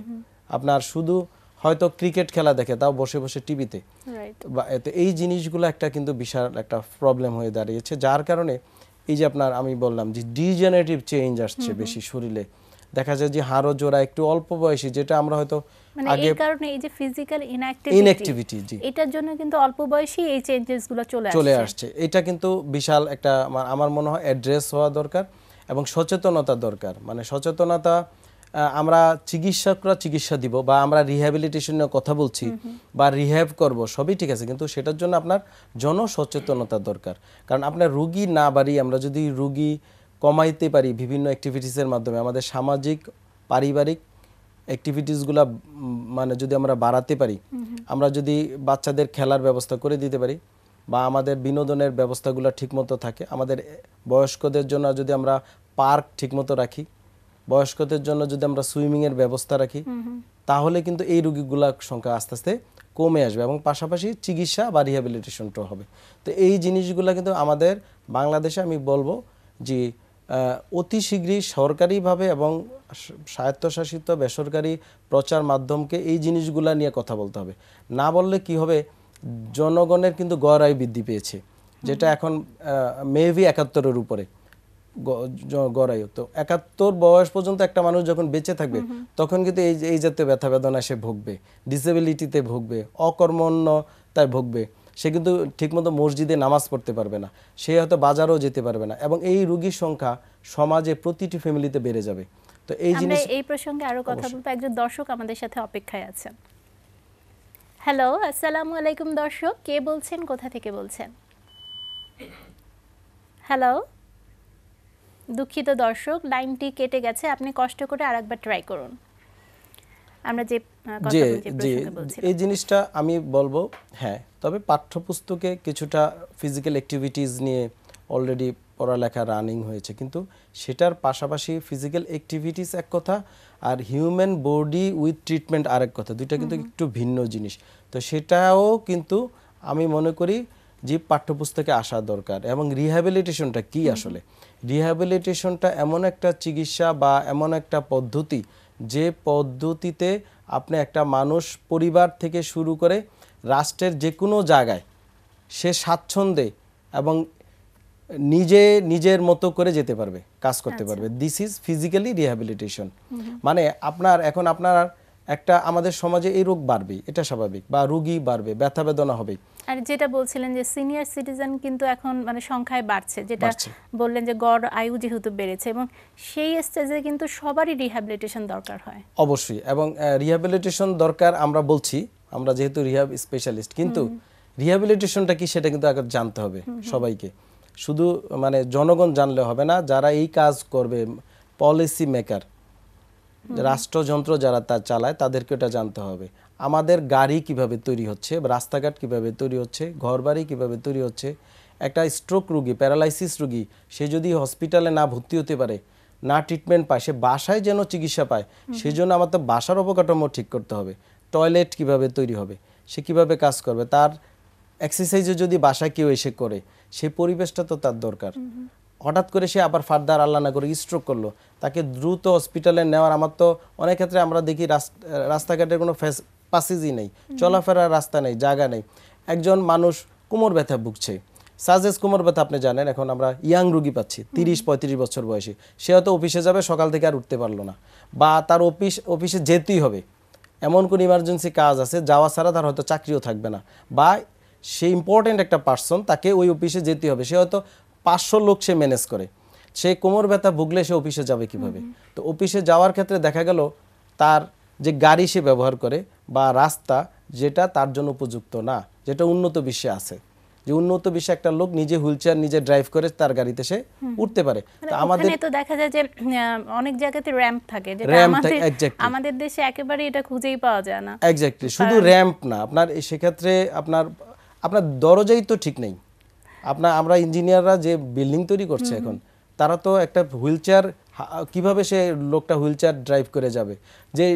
আপনার শুধু হয়তো ক্রিকেট খেলা দেখে তাও বসে বসে টিভিতে এই জিনিসগুলো একটা কিন্তু বিশাল একটা প্রবলেম হয়ে দাঁড়িয়েছে যার কারণে এই যে আপনার আমি বললাম যে ডিজেনারেটিভ চেঞ্জ আসছে বেশি শরীরে দেখা যায় যে হাড়ও জোড়া একটু অল্প বয়সী যেটা আমরা হয়তো আমরা চিকিৎসা দিব বা আমরা রিহ্যাবিলিটেশন কথা বলছি বা রিহ্যাব করব সবই ঠিক আছে কিন্তু সেটার জন্য আপনার জনসচেতনতা দরকার কারণ আপনার রুগী না বাড়ি আমরা যদি রুগী কমাইতে পারি বিভিন্ন অ্যাক্টিভিটিসের মাধ্যমে আমাদের সামাজিক পারিবারিক অ্যাক্টিভিটিসগুলো মানে যদি আমরা বাড়াতে পারি আমরা যদি বাচ্চাদের খেলার ব্যবস্থা করে দিতে পারি বা আমাদের বিনোদনের ব্যবস্থাগুলো ঠিকমতো থাকে আমাদের বয়স্কদের জন্য যদি আমরা পার্ক ঠিকমতো রাখি বয়স্কদের জন্য যদি আমরা সুইমিংয়ের ব্যবস্থা রাখি তাহলে কিন্তু এই রুগীগুলার সংখ্যা আস্তে আস্তে কমে আসবে এবং পাশাপাশি চিকিৎসা বা রিহ্যাবিলিটেশনটাও হবে তো এই জিনিসগুলো কিন্তু আমাদের বাংলাদেশে আমি বলবো যে অতি শীঘ্রই সরকারিভাবে এবং স্বায়ত্তশাসিত বেসরকারি প্রচার মাধ্যমকে এই জিনিসগুলা নিয়ে কথা বলতে হবে না বললে কি হবে জনগণের কিন্তু গড় আয় বৃদ্ধি পেয়েছে যেটা এখন মেভি একাত্তরের উপরে গড়ায়ু তো একাত্তর বয়স পর্যন্ত একটা মানুষ যখন বেঁচে থাকবে তখন কিন্তু এই এই জাতীয় ব্যথা বেদনা সে ভুগবে ডিসেবিলিটিতে ভুগবে অকর্মণ্য তাই ভুগবে সে কিন্তু ঠিকমতো মসজিদে নামাজ পড়তে পারবে না সে হয়তো বাজারও যেতে পারবে না এবং এই রোগীর সংখ্যা সমাজে প্রতিটি ফ্যামিলিতে বেড়ে যাবে তো এই জিনিস এই প্রসঙ্গে আরো কথা বলবো একজন দর্শক আমাদের সাথে অপেক্ষায় আছেন হ্যালো আসসালামু আলাইকুম দর্শক কে বলছেন কোথা থেকে বলছেন হ্যালো দুঃখিত দর্শক লাইনটি কেটে গেছে আপনি কষ্ট করে আরেকবার ট্রাই করুন আমরা যে যে যে এই জিনিসটা আমি বলবো হ্যাঁ তবে পাঠ্যপুস্তকে কিছুটা ফিজিক্যাল অ্যাক্টিভিটিস নিয়ে অলরেডি পড়ালেখা রানিং হয়েছে কিন্তু সেটার পাশাপাশি ফিজিক্যাল অ্যাক্টিভিটিস এক কথা আর হিউম্যান বডি উইথ ট্রিটমেন্ট আরেক কথা দুইটা কিন্তু একটু ভিন্ন জিনিস তো সেটাও কিন্তু আমি মনে করি যে পাঠ্যপুস্তকে আসা দরকার এবং রিহ্যাবিলিটেশনটা কি আসলে রিহ্যাবিলিটেশনটা এমন একটা চিকিৎসা বা এমন একটা পদ্ধতি যে পদ্ধতিতে আপনি একটা মানুষ পরিবার থেকে শুরু করে রাষ্ট্রের যে কোনো জায়গায় সে স্বাচ্ছন্দ্যে এবং নিজে নিজের মতো করে যেতে পারবে কাজ করতে আচ্ছা। পারবে দিস ইজ ফিজিক্যালি রিহ্যাবিলিটেশন মানে আপনার এখন আপনার একটা আমাদের সমাজে এই রোগ বাড়বে এটা স্বাভাবিক বা রোগী বাড়বে ব্যথা বেদনা হবে আর যেটা বলছিলেন যে সিনিয়র সিটিজেন কিন্তু এখন মানে সংখ্যায় বাড়ছে যেটা বললেন যে গড় আয়ু যেহেতু বেড়েছে এবং সেই স্টেজে কিন্তু সবারই রিহ্যাবিলিটেশন দরকার হয় অবশ্যই এবং রিহ্যাবিলিটেশন দরকার আমরা বলছি আমরা যেহেতু রিহাব স্পেশালিস্ট কিন্তু রিহ্যাবিলিটেশনটা কি সেটা কিন্তু আগে জানতে হবে সবাইকে শুধু মানে জনগণ জানলে হবে না যারা এই কাজ করবে পলিসি মেকার রাষ্ট্রযন্ত্র যারা তা চালায় তাদেরকে এটা জানতে হবে আমাদের গাড়ি কিভাবে তৈরি হচ্ছে রাস্তাঘাট কিভাবে তৈরি হচ্ছে ঘরবাড়ি কিভাবে তৈরি হচ্ছে একটা স্ট্রোক রুগী প্যারালাইসিস রুগী সে যদি হসপিটালে না ভর্তি হতে পারে না ট্রিটমেন্ট পায় সে বাসায় যেন চিকিৎসা পায় সেই জন্য আমার তো বাসার অবকাঠামো ঠিক করতে হবে টয়লেট কিভাবে তৈরি হবে সে কিভাবে কাজ করবে তার এক্সারসাইজও যদি বাসায় কেউ এসে করে সেই পরিবেশটা তো তার দরকার হঠাৎ করে সে আবার ফার্দার আল্লাহ না করে স্ট্রোক করলো তাকে দ্রুত হসপিটালে নেওয়ার আমার তো অনেক ক্ষেত্রে আমরা দেখি রাস্তাঘাটের কোনো পাসেজই নেই চলাফেরার রাস্তা নেই জায়গা নেই একজন মানুষ কোমর ব্যথা ভুগছে সাজেস কোমর ব্যথা আপনি জানেন এখন আমরা ইয়াং রুগী পাচ্ছি তিরিশ পঁয়ত্রিশ বছর বয়সে সে হয়তো অফিসে যাবে সকাল থেকে আর উঠতে পারলো না বা তার অফিস অফিসে যেতেই হবে এমন কোন ইমার্জেন্সি কাজ আছে যাওয়া ছাড়া তার হয়তো চাকরিও থাকবে না বা সে ইম্পর্টেন্ট একটা পার্সন তাকে ওই অফিসে যেতে হবে সে হয়তো পাঁচশো লোক সে ম্যানেজ করে সে কোমর ব্যথা ভুগলে সে অফিসে যাবে কিভাবে তো অফিসে যাওয়ার ক্ষেত্রে দেখা গেল তার যে গাড়ি সে ব্যবহার করে বা রাস্তা যেটা তার জন্য উপযুক্ত না যেটা উন্নত বিশ্বে আছে যে উন্নত বিশ্বে একটা লোক নিজে হুইলচেয়ার নিজে ড্রাইভ করে তার গাড়িতে সে উঠতে পারে মানে তো আমাদের তো দেখা যায় যে অনেক জায়গাতে র‍্যাম্প থাকে যেটা আমাদের আমাদের দেশে একেবারে এটা খুঁজেই পাওয়া যায় না এক্স্যাক্টলি শুধু র‍্যাম্প না আপনার সেক্ষেত্রে আপনার আপনার দরজাই তো ঠিক নেই আপনার আমরা ইঞ্জিনিয়াররা যে বিল্ডিং তৈরি করছে এখন তারা তো একটা হুইল চেয়ার কীভাবে সে লোকটা হুইল চেয়ার ড্রাইভ করে যাবে যে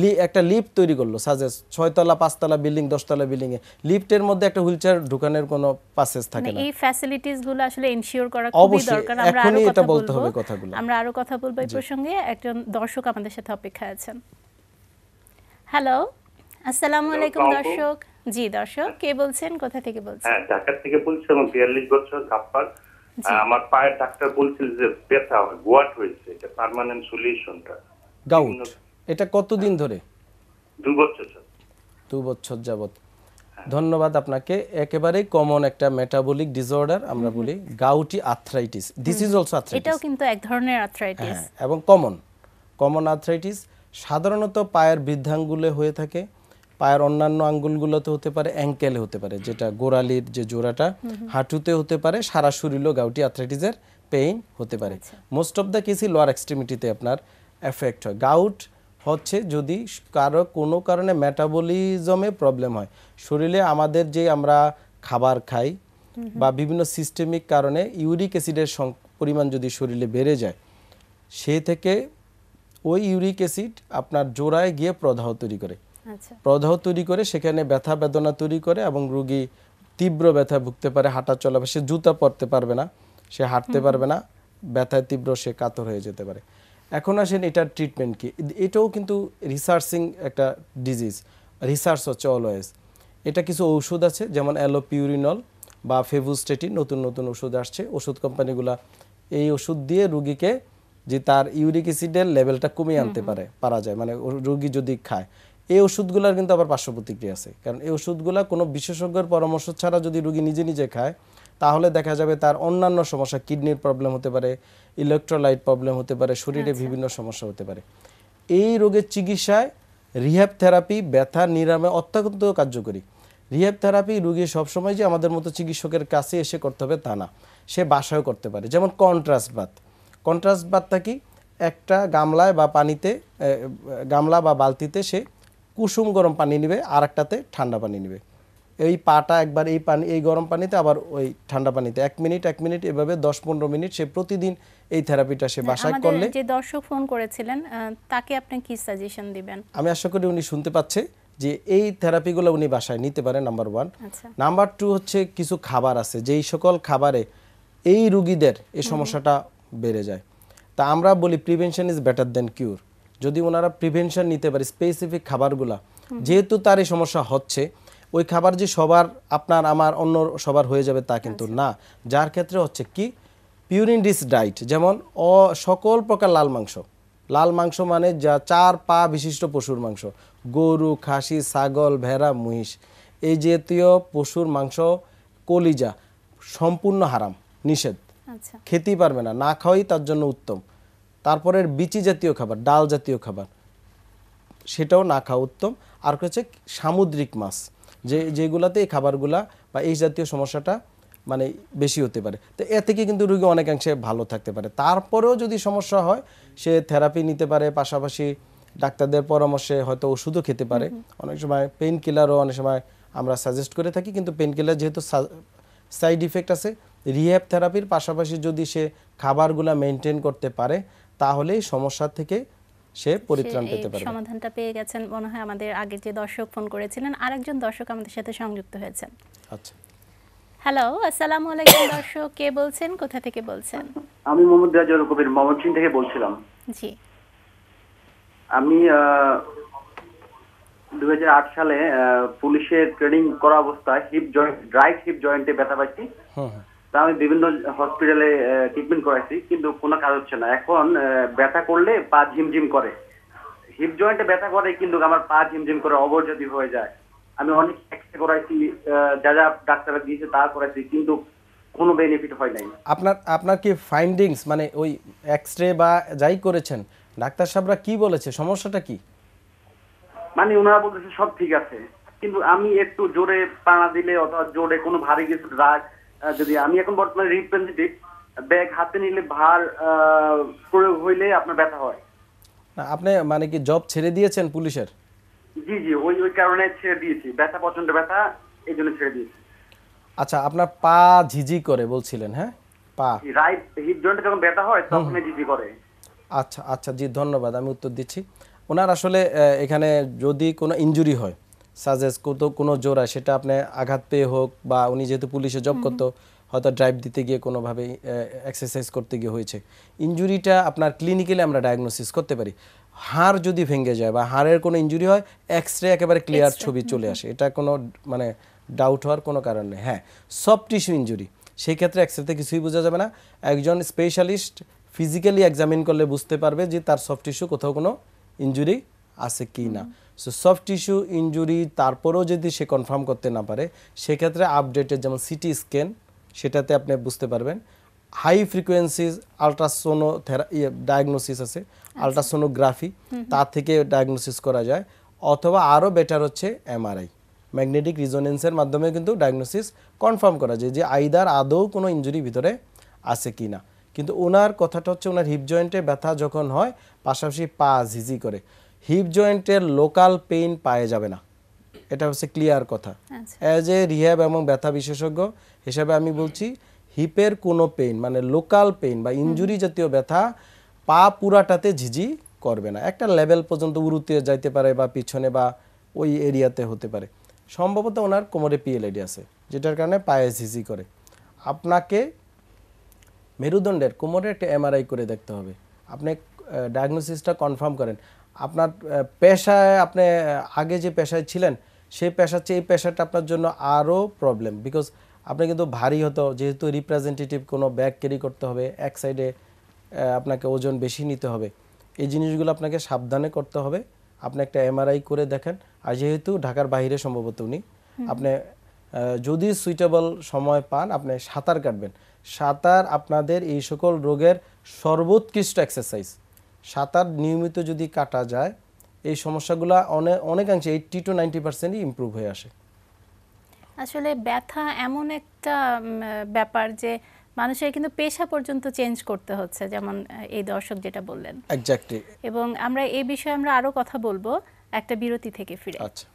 লি একটা লিফ্ট তৈরি করলো সাজেস ছয়তলা পাঁচতলা বিল্ডিং দশতলা বিল্ডিং এ লিফটের মধ্যে একটা হুইলচেয়ার ঢুকানোর কোনো পাসেস থাকে মানে না এই ফ্যাসিলিটিস গুলো আসলে এনশিওর করা খুবই দরকার আমরা আরো কথা বলতে হবে কথাগুলো আমরা আরো কথা বলবো এই প্রসঙ্গে একজন দর্শক আমাদের সাথে অপেক্ষা আছেন হ্যালো আসসালামু আলাইকুম দর্শক জি দর্শক কে বলছেন কোথা থেকে বলছেন হ্যাঁ ঢাকা থেকে বলছি আমি বিয়াল্লিশ বছর গাপ্পার আমার পায়ের ডাক্তার বলছিল যে ব্যথা হয় গোয়াট হয়েছে এটা পার্মানেন্ট সলিউশনটা গাউট এটা কতদিন ধরে দু বছর দু বছর যাবত হ্যাঁ। ধন্যবাদ আপনাকে একেবারে কমন একটা মেটাবলিক ডিসঅর্ডার আমরা বলি gouty arthritis this is also arthritis এটাও কিন্তু এক ধরনের আর্থ্রাইটিস হ্যাঁ, এবং কমন কমন আর্থ্রাইটিস সাধারণত পায়ের বৃদ্ধাঙ্গুলে হয়ে থাকে পায়ের অন্যান্য আঙ্গুলগুলোতে হতে পারে অ্যাঙ্কেলে হতে পারে যেটা গোড়ালির যে জোড়াটা হাঁটুতে হতে পারে সারা শরীরও গাউটি অ্যাথলেটিসের পেইন হতে পারে মোস্ট অফ দ্য কেসই লোয়ার এক্সট্রিমিটিতে আপনার এফেক্ট হয় গাউট হচ্ছে যদি কারো কোনো কারণে মেটাবলিজমে প্রবলেম হয় শরীরে আমাদের যে আমরা খাবার খাই বা বিভিন্ন সিস্টেমিক কারণে ইউরিক অ্যাসিডের পরিমাণ যদি শরীরে বেড়ে যায় সে থেকে ওই ইউরিক অ্যাসিড আপনার জোড়ায় গিয়ে প্রদাহ তৈরি করে আচ্ছা। প্রদাহ তৈরি করে সেখানে ব্যথা বেদনা তৈরি করে এবং রুগী তীব্র ব্যথা ভুগতে পারে হাঁটা চলা সে জুতা পরতে পারবে না সে হাঁটতে পারবে না ব্যথায় তীব্র সে কাতর হয়ে যেতে পারে এখন আসেন এটার ট্রিটমেন্ট কি এটাও কিন্তু রিসার্চিং একটা ডিজিজ রিসার্চ হচ্ছে অলওয়েজ এটা কিছু ঔষধ আছে যেমন অ্যালোপিউরিনল বা ফেভুস্টেটিন নতুন নতুন ওষুধ আসছে ওষুধ কোম্পানিগুলা এই ওষুধ দিয়ে রুগীকে যে তার ইউরিক অ্যাসিডের লেভেলটা কমিয়ে আনতে পারে পারা যায় মানে রুগী যদি খায় এই ওষুধগুলোর কিন্তু আবার পার্শ্ব প্রতিক্রিয়া আছে কারণ এই ওষুধগুলো কোনো বিশেষজ্ঞের পরামর্শ ছাড়া যদি রুগী নিজে নিজে খায় তাহলে দেখা যাবে তার অন্যান্য সমস্যা কিডনির প্রবলেম হতে পারে ইলেকট্রোলাইট প্রবলেম হতে পারে শরীরে আচ্ছা। বিভিন্ন সমস্যা হতে পারে এই রোগের চিকিৎসায় রিহ্যাব থেরাপি ব্যথা নিরাময় অত্যন্ত কার্যকরী রিহ্যাব থেরাপি রুগী সবসময় যে আমাদের মতো চিকিৎসকের কাছে এসে করতে হবে তা না সে বাসায়ও করতে পারে যেমন কন্ট্রাস্ট বাত কন্ট্রাস্ট বাতটা কি একটা গামলায় বা পানিতে গামলা বা বালতিতে সে কুসুম গরম পানি নিবে আর একটাতে ঠান্ডা পানি নিবে এই পাটা একবার এই পানি এই গরম পানিতে আবার ওই ঠান্ডা পানিতে এক মিনিট এক মিনিট এভাবে দশ পনেরো মিনিট সে প্রতিদিন এই থেরাপিটা সে হ্যাঁ, বাসায় করলে যে দর্শক ফোন করেছিলেন তাকে আপনি কি সাজেশন দিবেন আমি আশা করি উনি শুনতে পাচ্ছে যে এই থেরাপিগুলো উনি বাসায় নিতে পারে নাম্বার ওয়ান নাম্বার টু হচ্ছে কিছু খাবার আছে যেই সকল খাবারে এই রুগীদের এই সমস্যাটা বেড়ে যায় তা আমরা বলি prevention is better than cure যদি ওনারা প্রিভেনশন নিতে পারে স্পেসিফিক খাবারগুলা যেহেতু তার এই সমস্যা হচ্ছে ওই খাবার যে সবার আপনার আমার অন্য সবার হয়ে যাবে তা কিন্তু আচ্ছা। না যার ক্ষেত্রে হচ্ছে কি পিউরিন ডিস ডায়েট যেমন অ সকল প্রকার লাল মাংস লাল মাংস মানে যা চার পা বিশিষ্ট পশুর মাংস গরু খাসি ছাগল ভেড়া মহিষ এই জাতীয় পশুর মাংস কলিজা সম্পূর্ণ হারাম নিষেধ আচ্ছা। খেতেই পারবে না না খাওয়াই তার জন্য উত্তম তারপরের বিচি জাতীয় খাবার ডাল জাতীয় খাবার সেটাও না খাওয়া উত্তম আর হচ্ছে সামুদ্রিক মাছ যে যেগুলাতে এই খাবারগুলা বা এই জাতীয় সমস্যাটা মানে বেশি হতে পারে তো এ থেকে কিন্তু রোগী অনেকাংশে ভালো থাকতে পারে তারপরেও যদি সমস্যা হয় সে থেরাপি নিতে পারে পাশাপাশি ডাক্তারদের পরামর্শে হয়তো ওষুধও খেতে পারে অনেক সময় পেন কিলারও অনেক সময় আমরা সাজেস্ট করে থাকি কিন্তু পেন কিলার যেহেতু সাইড ইফেক্ট আছে রিহ্যাব থেরাপির পাশাপাশি যদি সে খাবারগুলা মেনটেন করতে পারে তাহলে সমস্যা থেকে সে পরিত্রাণ পেতে পারবে সমাধানটা পেয়ে গেছেন মনে হয় আমাদের আগে যে দর্শক ফোন করেছিলেন আরেকজন দর্শক আমাদের সাথে সংযুক্ত হয়েছেন আচ্ছা হ্যালো আসসালামু আলাইকুম দর্শক কে বলছেন কোথা থেকে বলছেন আমি মোহাম্মদ রাজা রকবের ময়মনসিংহ থেকে বলছিলাম জি আমি 2008 সালে পুলিশের ট্রেনিং করা অবস্থায় হিপ জয়েন্ট রাইট হিপ জয়েন্টে ব্যথা পাচ্ছি হ্যাঁ তা আমি বিভিন্ন হসপিটালে ট্রিটমেন্ট করাইছি কিন্তু কোনো কাজ হচ্ছে না এখন ব্যথা করলে পা ঝিমঝিম করে হিপ জয়েন্টে ব্যথা করে কিন্তু আমার পা ঝিমঝিম করে অবজাতি হয়ে যায় আমি অনেক এক্সরে করাইছি যা যা ডাক্তাররা দিয়েছে তা করাইছি কিন্তু কোনো বেনিফিট হয় নাই আপনার আপনার কি ফাইন্ডিংস মানে ওই এক্সরে বা যাই করেছেন ডাক্তার সাহেবরা কি বলেছে সমস্যাটা কি মানে ওনারা বলতেছে সব ঠিক আছে কিন্তু আমি একটু জোরে পানা দিলে অথবা জোরে কোনো ভারী কিছু রাগ যদি আমি এখন বর্তমানে রিপ্রেজেন্টেটিভ ব্যাগ হাতে নিলে ভার প্রয়োগ হইলে আপনার ব্যথা হয় আপনি মানে কি জব ছেড়ে দিয়েছেন পুলিশের জি জি ওই ওই কারণে ছেড়ে দিয়েছি ব্যথা প্রচন্ড ব্যথা এই জন্য ছেড়ে দিয়েছি আচ্ছা আপনার পা ঝিঝি করে বলছিলেন হ্যাঁ পা রাইট হিপ জয়েন্টে যখন ব্যথা হয় তখন ঝিঝি করে আচ্ছা আচ্ছা জি ধন্যবাদ আমি উত্তর দিচ্ছি ওনার আসলে এখানে যদি কোনো ইনজুরি হয় সাজেস কোনো কোনো জোড়া সেটা আপনি আঘাত পেয়ে হোক বা উনি যেহেতু পুলিশে জব করতো হয়তো ড্রাইভ দিতে গিয়ে কোনোভাবে এক্সারসাইজ করতে গিয়ে হয়েছে ইঞ্জুরিটা আপনার ক্লিনিক্যালি আমরা ডায়াগনোসিস করতে পারি হাড় যদি ভেঙে যায় বা হাড়ের কোনো ইঞ্জুরি হয় এক্স রে একেবারে ক্লিয়ার ছবি চলে আসে এটা কোনো মানে ডাউট হওয়ার কোনো কারণ নেই হ্যাঁ সফট টিস্যু ইঞ্জুরি সেই ক্ষেত্রে এক্স রেতে কিছুই বোঝা যাবে না একজন স্পেশালিস্ট ফিজিক্যালি এক্সামিন করলে বুঝতে পারবে যে তার সফট টিস্যু কোথাও কোনো ইঞ্জুরি আছে কি না সো সফট টিস্যু ইঞ্জুরি তারপরেও যদি সে কনফার্ম করতে না পারে সেক্ষেত্রে আপডেটেড যেমন সিটি স্ক্যান সেটাতে আপনি বুঝতে পারবেন হাই ফ্রিকোয়েন্সিস আলট্রাসোনো ডায়াগনোসিস আছে আলট্রাসোনোগ্রাফি তার থেকে ডায়াগনোসিস করা যায় অথবা আরও বেটার হচ্ছে এমআরআই ম্যাগনেটিক রিজোনেন্সের মাধ্যমে কিন্তু ডায়াগনোসিস কনফার্ম করা যায় যে আইদার আদৌ কোনো ইঞ্জুরি ভিতরে আছে কি না কিন্তু ওনার কথাটা হচ্ছে ওনার হিপ জয়েন্টে ব্যথা যখন হয় পাশাপাশি পা ঝিঝি করে হিপ জয়েন্টের লোকাল পেইন পাওয়া যাবে না এটা হচ্ছে ক্লিয়ার কথা অ্যাজ এ রিহ্যাব এবং ব্যথা বিশেষজ্ঞ হিসাবে আমি বলছি হিপের কোনো পেইন মানে লোকাল পেইন বা ইঞ্জুরি জাতীয় ব্যথা পা পুরাটাতে ঝিঝি করবে না একটা লেভেল পর্যন্ত উরুতে যাইতে পারে বা পিছনে বা ওই এরিয়াতে হতে পারে সম্ভবত ওনার কোমরে পিএলআইডি আছে যেটার কারণে পায়ে ঝিঝি করে আপনাকে মেরুদণ্ডের কোমরে একটা এমআরআই করে দেখতে হবে আপনি ডায়াগনোসিসটা কনফার্ম করেন আপনার পেশায় আপনি আগে যে পেশায় ছিলেন সেই পেশার চেয়ে এই পেশাটা আপনার জন্য আরও প্রবলেম বিকজ আপনি কিন্তু ভারী হতো যেহেতু রিপ্রেজেন্টেটিভ কোনো ব্যাগ ক্যারি করতে হবে এক সাইডে আপনাকে ওজন বেশি নিতে হবে এই জিনিসগুলো আপনাকে সাবধানে করতে হবে আপনি একটা এমআরআই করে দেখেন আর যেহেতু ঢাকার বাইরে সম্ভবত উনি আপনি যদি সুইটেবল সময় পান আপনি সাঁতার কাটবেন সাঁতার আপনাদের এই সকল রোগের সর্বোৎকৃষ্ট এক্সারসাইজ সাঁতার নিয়মিত যদি কাটা যায় এই সমস্যাগুলো অনেক অনেকাংশে এইট্টি টু নাইনটি পার্সেন্টই ইম্প্রুভ হয়ে আসে আসলে ব্যথা এমন একটা ব্যাপার যে মানুষের কিন্তু পেশা পর্যন্ত চেঞ্জ করতে হচ্ছে যেমন এই দর্শক যেটা বললেন এক্স্যাক্টলি এবং আমরা এই বিষয়ে আমরা আরো কথা বলবো একটা বিরতি থেকে ফিরে আচ্ছা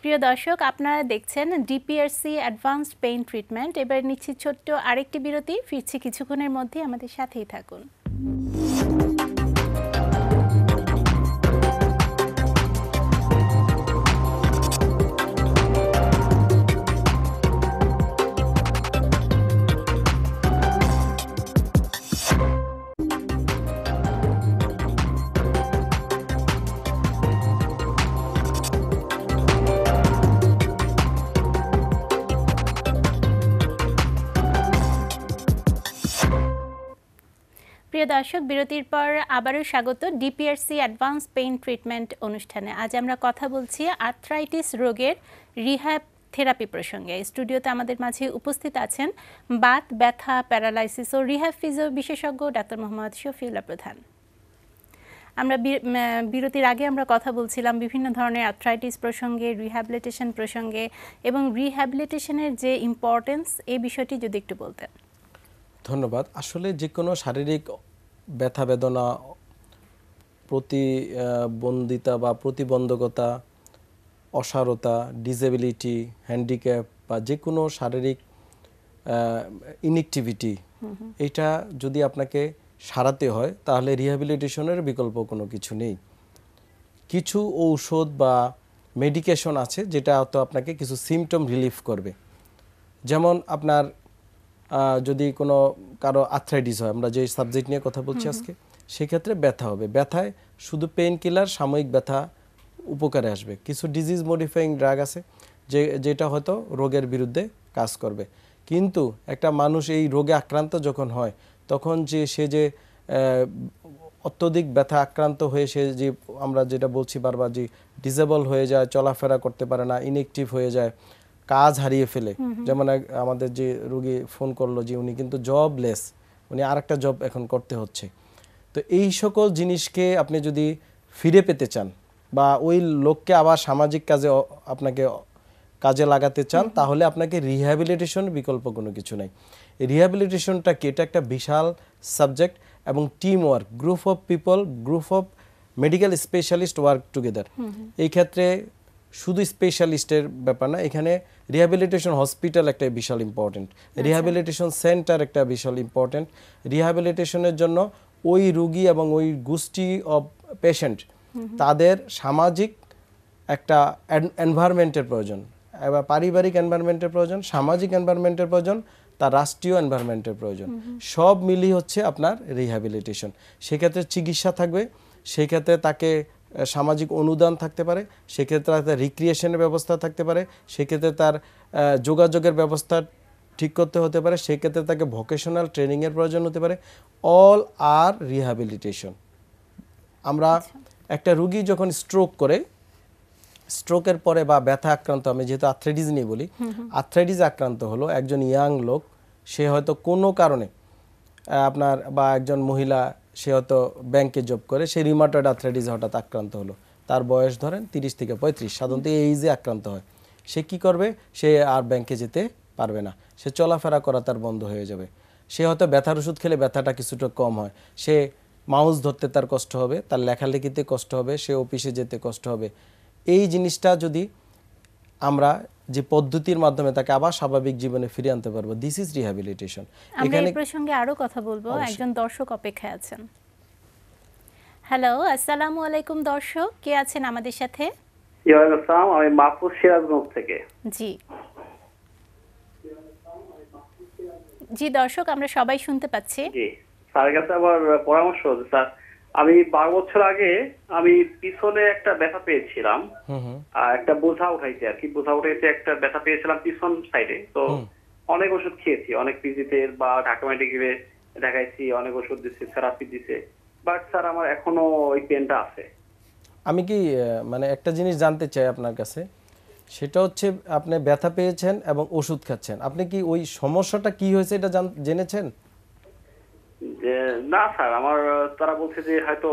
প্রিয় দর্শক আপনারা দেখছেন ডিপিআরসি অ্যাডভান্সড পেইন ট্রিটমেন্ট এবার নিচ্ছি ছোট্ট আরেকটি বিরতি ফিরছি কিছুক্ষণের মধ্যে আমাদের সাথেই থাকুন Bye. প্রিয় দর্শক বিরতির পর আবারও স্বাগত ডিপিআরসি অ্যাডভান্স পেইন ট্রিটমেন্ট অনুষ্ঠানে আজ আমরা কথা বলছি আর্থ্রাইটিস রোগের রিহ্যাব থেরাপি প্রসঙ্গে স্টুডিওতে আমাদের মাঝে উপস্থিত আছেন বাত ব্যথা প্যারালাইসিস ও রিহ্যাব ফিজিও বিশেষজ্ঞ ডাক্তার মোহাম্মদ শফিউল্লা প্রধান আমরা বিরতির আগে আমরা কথা বলছিলাম বিভিন্ন ধরনের আর্থ্রাইটিস প্রসঙ্গে রিহ্যাবিলিটেশন প্রসঙ্গে এবং রিহ্যাবিলিটেশনের যে ইম্পর্টেন্স এই বিষয়টি যদি একটু বলতেন ধন্যবাদ আসলে যে কোনো শারীরিক ব্যথা বেদনা প্রতিবন্ধিতা বা প্রতিবন্ধকতা অসারতা ডিজেবিলিটি হ্যান্ডিক্যাপ বা যে কোনো শারীরিক ইনএক্টিভিটি এটা যদি আপনাকে সারাতে হয় তাহলে রিহ্যাবিলিটেশনের বিকল্প কোনো কিছু নেই কিছু ঔষধ বা মেডিকেশন আছে যেটা হয়তো আপনাকে কিছু সিমটম রিলিফ করবে যেমন আপনার যদি কোনো কারো আর্থ্রাইটিস হয় আমরা যে সাবজেক্ট নিয়ে কথা বলছি আজকে সেক্ষেত্রে ব্যথা হবে ব্যথায় শুধু পেইন কিলার সাময়িক ব্যথা উপকারে আসবে কিছু ডিজিজ মডিফাইং ড্রাগ আছে যে যেটা হয়তো রোগের বিরুদ্ধে কাজ করবে কিন্তু একটা মানুষ এই রোগে আক্রান্ত যখন হয় তখন যে সে যে অত্যধিক ব্যথা আক্রান্ত হয়ে সে যে আমরা যেটা বলছি বারবার যে ডিজেবল হয়ে যায় চলাফেরা করতে পারে না ইনএক্টিভ হয়ে যায় কাজ হারিয়ে ফেলে যেমন আমাদের যে রুগী ফোন করলো যে উনি কিন্তু জবলেস উনি আর একটা জব এখন করতে হচ্ছে তো এই সকল জিনিসকে আপনি যদি ফিরে পেতে চান বা ওই লোককে আবার সামাজিক কাজে আপনাকে কাজে লাগাতে চান তাহলে আপনাকে রিহ্যাবিলিটেশন বিকল্প কোনো কিছু নাই রিহ্যাবিলিটেশনটা কি এটা একটা বিশাল সাবজেক্ট এবং team work group of people group of medical specialist work together এই ক্ষেত্রে শুধু স্পেশালিস্টের ব্যাপার না এখানে রিহ্যাবিলিটেশন হসপিটাল একটা বিশাল ইম্পর্টেন্ট রিহ্যাবিলিটেশন সেন্টার একটা বিশাল ইম্পর্টেন্ট রিহ্যাবিলিটেশনের জন্য ওই রুগী এবং ওই গোষ্ঠী অব পেশেন্ট তাদের সামাজিক একটা এনভায়রনমেন্টের প্রয়োজন এবার পারিবারিক এনভায়রনমেন্টের প্রয়োজন সামাজিক এনভায়রনমেন্টের প্রয়োজন তার রাষ্ট্রীয় এনভায়রনমেন্টের প্রয়োজন সব মিলিয়ে হচ্ছে আপনার রিহ্যাবিলিটেশন সেক্ষেত্রে চিকিৎসা থাকবে সেক্ষেত্রে তাকে সামাজিক অনুদান থাকতে পারে সেক্ষেত্রে তার রিক্রিয়েশনের ব্যবস্থা থাকতে পারে সেক্ষেত্রে তার যোগাযোগের ব্যবস্থা ঠিক করতে হতে পারে সেক্ষেত্রে তাকে ভোকেশনাল ট্রেনিংয়ের প্রয়োজন হতে পারে অল আর রিহ্যাবিলিটেশন আমরা আচ্ছা। একটা রুগী যখন স্ট্রোক করে স্ট্রোকের পরে বা ব্যথা আক্রান্ত আমি যেহেতু আর্থ্রাইটিস নিয়ে বলি আর্থ্রাইটিস আক্রান্ত হলো একজন ইয়াং লোক সে হয়তো কোনো কারণে আপনার বা একজন মহিলা সে হয়তো ব্যাংকে জব করে সে রিমাটয়েড আর্থ্রাইটিস হঠাৎ আক্রান্ত হলো তার বয়স ধরেন তিরিশ থেকে পঁয়ত্রিশ সাধারণত এই যে আক্রান্ত হয় সে কি করবে সে আর ব্যাংকে যেতে পারবে না সে চলাফেরা করা তার বন্ধ হয়ে যাবে সে হয়তো ব্যথার ওষুধ খেলে ব্যথাটা কিছুটা কম হয় সে মাউস ধরতে তার কষ্ট হবে তার লেখালেখিতে কষ্ট হবে সে অফিসে যেতে কষ্ট হবে এই জিনিসটা যদি আমরা যে পদ্ধতির মাধ্যমে তাকে আবার স্বাভাবিক জীবনে ফিরে আনতে পারবো দিস ইজ রিহ্যাবিলিটেশন এখানে এই প্রসঙ্গে আরো কথা বলবো একজন দর্শক অপেক্ষায় আছেন হ্যালো আসসালামু আলাইকুম দর্শক কে আছেন আমাদের সাথে আসসালাম আমি মাহফুজ সিরাজগঞ্জ থেকে জি জি দর্শক আমরা সবাই শুনতে পাচ্ছি জি স্যার কাছে আবার পরামর্শ স্যার আমি বারো বছর আগে আমি পিছনে একটা ব্যথা পেয়েছিলাম একটা বোঝা উঠাইতে আর কি বোঝা উঠাইতে একটা ব্যথা পেয়েছিলাম পিছন সাইডে তো অনেক ওষুধ খেয়েছি অনেক পিজিতে বা ঢাকা মেডিকেলে দেখাইছি অনেক ওষুধ দিচ্ছে থেরাপি দিছে বাট স্যার আমার এখনো ওই পেনটা আছে আমি কি মানে একটা জিনিস জানতে চাই আপনার কাছে সেটা হচ্ছে আপনি ব্যথা পেয়েছেন এবং ওষুধ খাচ্ছেন আপনি কি ওই সমস্যাটা কি হয়েছে এটা জেনেছেন যে না স্যার আমার তারা বলছে যে হয়তো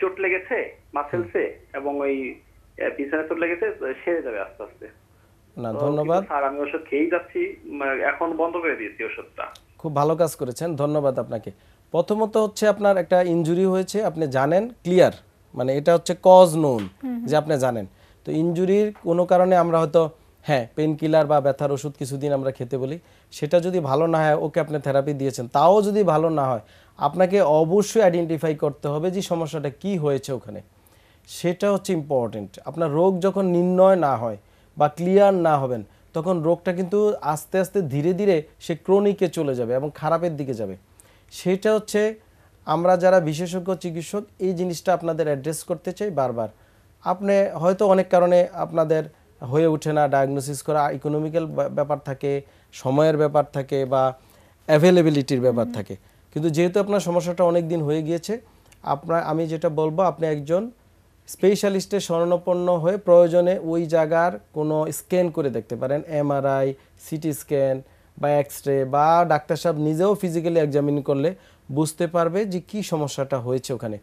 চোট লেগেছে মাসেলসে এবং ওই পিছনে চোট লেগেছে সেরে যাবে আস্তে আস্তে না ধন্যবাদ স্যার আমি ওষুধ খেয়েই যাচ্ছি মানে এখন বন্ধ করে দিয়েছি ওষুধটা খুব ভালো কাজ করেছেন ধন্যবাদ আপনাকে প্রথমত হচ্ছে আপনার একটা ইনজুরি হয়েছে আপনি জানেন ক্লিয়ার মানে এটা হচ্ছে কজ নোন যে আপনি জানেন তো ইনজুরির কোনো কারণে আমরা হয়তো হ্যাঁ পেন কিলার বা ব্যথার ওষুধ কিছুদিন আমরা খেতে বলি সেটা যদি ভালো না হয় ওকে আপনি থেরাপি দিয়েছেন তাও যদি ভালো না হয় আপনাকে অবশ্যই আইডেন্টিফাই করতে হবে যে সমস্যাটা কি হয়েছে ওখানে সেটা হচ্ছে ইম্পর্টেন্ট আপনার রোগ যখন নির্ণয় না হয় বা ক্লিয়ার না হবেন তখন রোগটা কিন্তু আস্তে আস্তে ধীরে ধীরে সে ক্রনিকে চলে যাবে এবং খারাপের দিকে যাবে সেটা হচ্ছে আমরা যারা বিশেষজ্ঞ চিকিৎসক এই জিনিসটা আপনাদের অ্যাড্রেস করতে চাই বারবার আপনি হয়তো অনেক কারণে আপনাদের হয়ে ওঠে না ডায়াগনোসিস করা ইকোনমিক্যাল ব্যাপার থাকে সময়ের ব্যাপার থাকে বা অ্যাভেলেবিলিটির ব্যাপার থাকে কিন্তু যেহেতু আপনার সমস্যাটা অনেক দিন হয়ে গিয়েছে আপনার আমি যেটা বলবো আপনি একজন স্পেশালিস্টের স্মরণাপন্ন হয়ে প্রয়োজনে ওই জায়গার কোনো স্ক্যান করে দেখতে পারেন এমআরআই সিটি স্ক্যান বা এক্স রে বা ডাক্তার সাহেব নিজেও ফিজিক্যালি এক্সামিন করলে বুঝতে পারবে যে কি সমস্যাটা হয়েছে ওখানে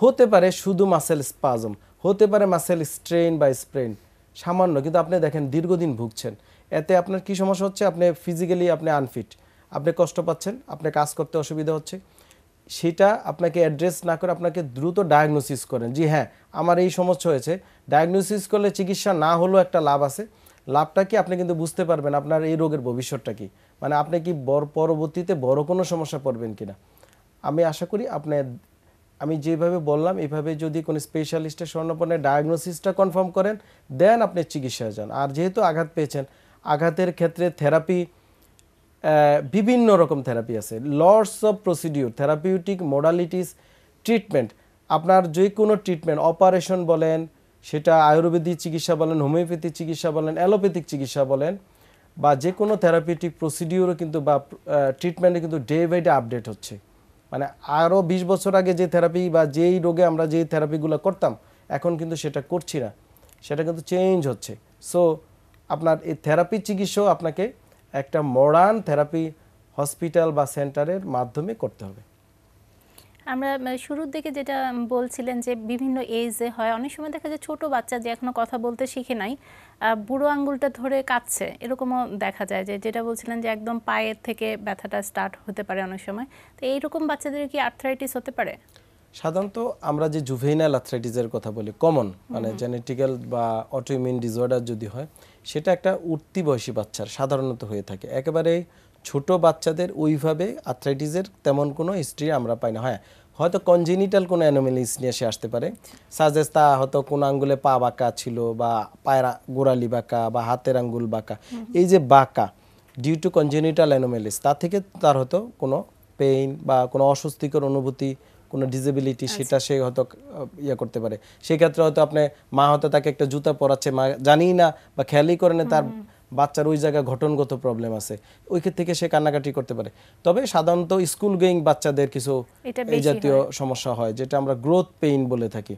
হতে পারে শুধু মাসেল স্পাজম হতে পারে মাসেল স্ট্রেন বা স্প্রেন সামান্য কিন্তু আপনি দেখেন দীর্ঘদিন ভুগছেন এতে আপনার কি সমস্যা হচ্ছে আপনি ফিজিক্যালি আপনি আনফিট আপনি কষ্ট পাচ্ছেন আপনি কাজ করতে অসুবিধা হচ্ছে সেটা আপনাকে অ্যাড্রেস না করে আপনাকে দ্রুত ডায়াগনোসিস করেন জি হ্যাঁ আমার এই সমস্যা হয়েছে ডায়াগনোসিস করলে চিকিৎসা না হলেও একটা লাভ আছে লাভটা কি আপনি কিন্তু বুঝতে পারবেন আপনার এই রোগের ভবিষ্যৎটা কি মানে আপনি কি বড় পরবর্তীতে বড় কোনো সমস্যা পড়বেন কিনা আমি আশা করি আপনি আমি যেভাবে বললাম এভাবে যদি কোনো স্পেশালিস্টের স্বর্ণপণের ডায়াগনোসিসটা কনফার্ম করেন দেন আপনি চিকিৎসায় যান আর যেহেতু আঘাত পেয়েছেন আঘাতের ক্ষেত্রে থেরাপি বিভিন্ন রকম থেরাপি আছে lots of procedure therapeutic modalities treatment আপনার যে কোনো ট্রিটমেন্ট অপারেশন বলেন সেটা আয়ুর্বেদিক চিকিৎসা বলেন হোমিওপ্যাথি চিকিৎসা বলেন অ্যালোপ্যাথিক চিকিৎসা বলেন বা যে কোনো থেরাপিউটিক প্রসিডিউরও কিন্তু বা ট্রিটমেন্টে কিন্তু ডে বাই ডে আপডেট হচ্ছে মানে আরও বিশ বছর আগে যে থেরাপি বা যেই রোগে আমরা যেই থেরাপিগুলো করতাম এখন কিন্তু সেটা করছি না সেটা কিন্তু চেঞ্জ হচ্ছে সো আপনার এই থেরাপি চিকিৎসাও আপনাকে একটা মডার্ন থেরাপি হসপিটাল বা সেন্টারের মাধ্যমে করতে হবে আমরা শুরুর দিকে যেটা বলছিলেন যে বিভিন্ন এজে হয় অনেক সময় দেখা যায় ছোট বাচ্চা যে এখনো কথা বলতে শিখে নাই বুড়ো আঙ্গুলটা ধরে কাঁদছে এরকমও দেখা যায় যে যেটা বলছিলেন যে একদম পায়ের থেকে ব্যথাটা স্টার্ট হতে পারে অনেক সময় তো এইরকম বাচ্চাদের কি আর্থরাইটিস হতে পারে সাধারণত আমরা যে জুভেনাল আর্থ্রাইটিসের কথা বলি কমন মানে জেনেটিক্যাল বা অটোইমিউন ডিসঅর্ডার যদি হয় সেটা একটা উঠতি বয়সী বাচ্চার সাধারণত হয়ে থাকে একেবারে ছোট বাচ্চাদের ওইভাবে আর্থ্রাইটিসের তেমন কোনো হিস্ট্রি আমরা পাই না হ্যাঁ হয়তো কনজেনিটাল কোনো অ্যানোমেলিস নিয়ে সে আসতে পারে সাজেস তা হয়তো কোন আঙ্গুলে পা বাঁকা ছিল বা পায়ের গোড়ালি বাঁকা বা হাতের আঙ্গুল বাঁকা এই যে বাঁকা ডিউ টু কনজেনিটাল অ্যানোমেলিস তা থেকে তার হয়তো কোনো পেইন বা কোনো অস্বস্তিকর অনুভূতি কোনো ডিজেবিলিটি আচ্ছা। সেটা সে হয়তো ইয়ে করতে পারে সেক্ষেত্রে হয়তো আপনি মা হয়তো তাকে একটা জুতা পরাচ্ছে মা জানিই না বা খেয়ালই করে না তার বাচ্চার ওই জায়গায় ঘটনগত প্রবলেম আছে ওই ক্ষেত্রে থেকে সে কান্নাকাটি করতে পারে তবে সাধারণত স্কুল গেইং বাচ্চাদের কিছু এই জাতীয় সমস্যা হয় যেটা আমরা গ্রোথ পেইন বলে থাকি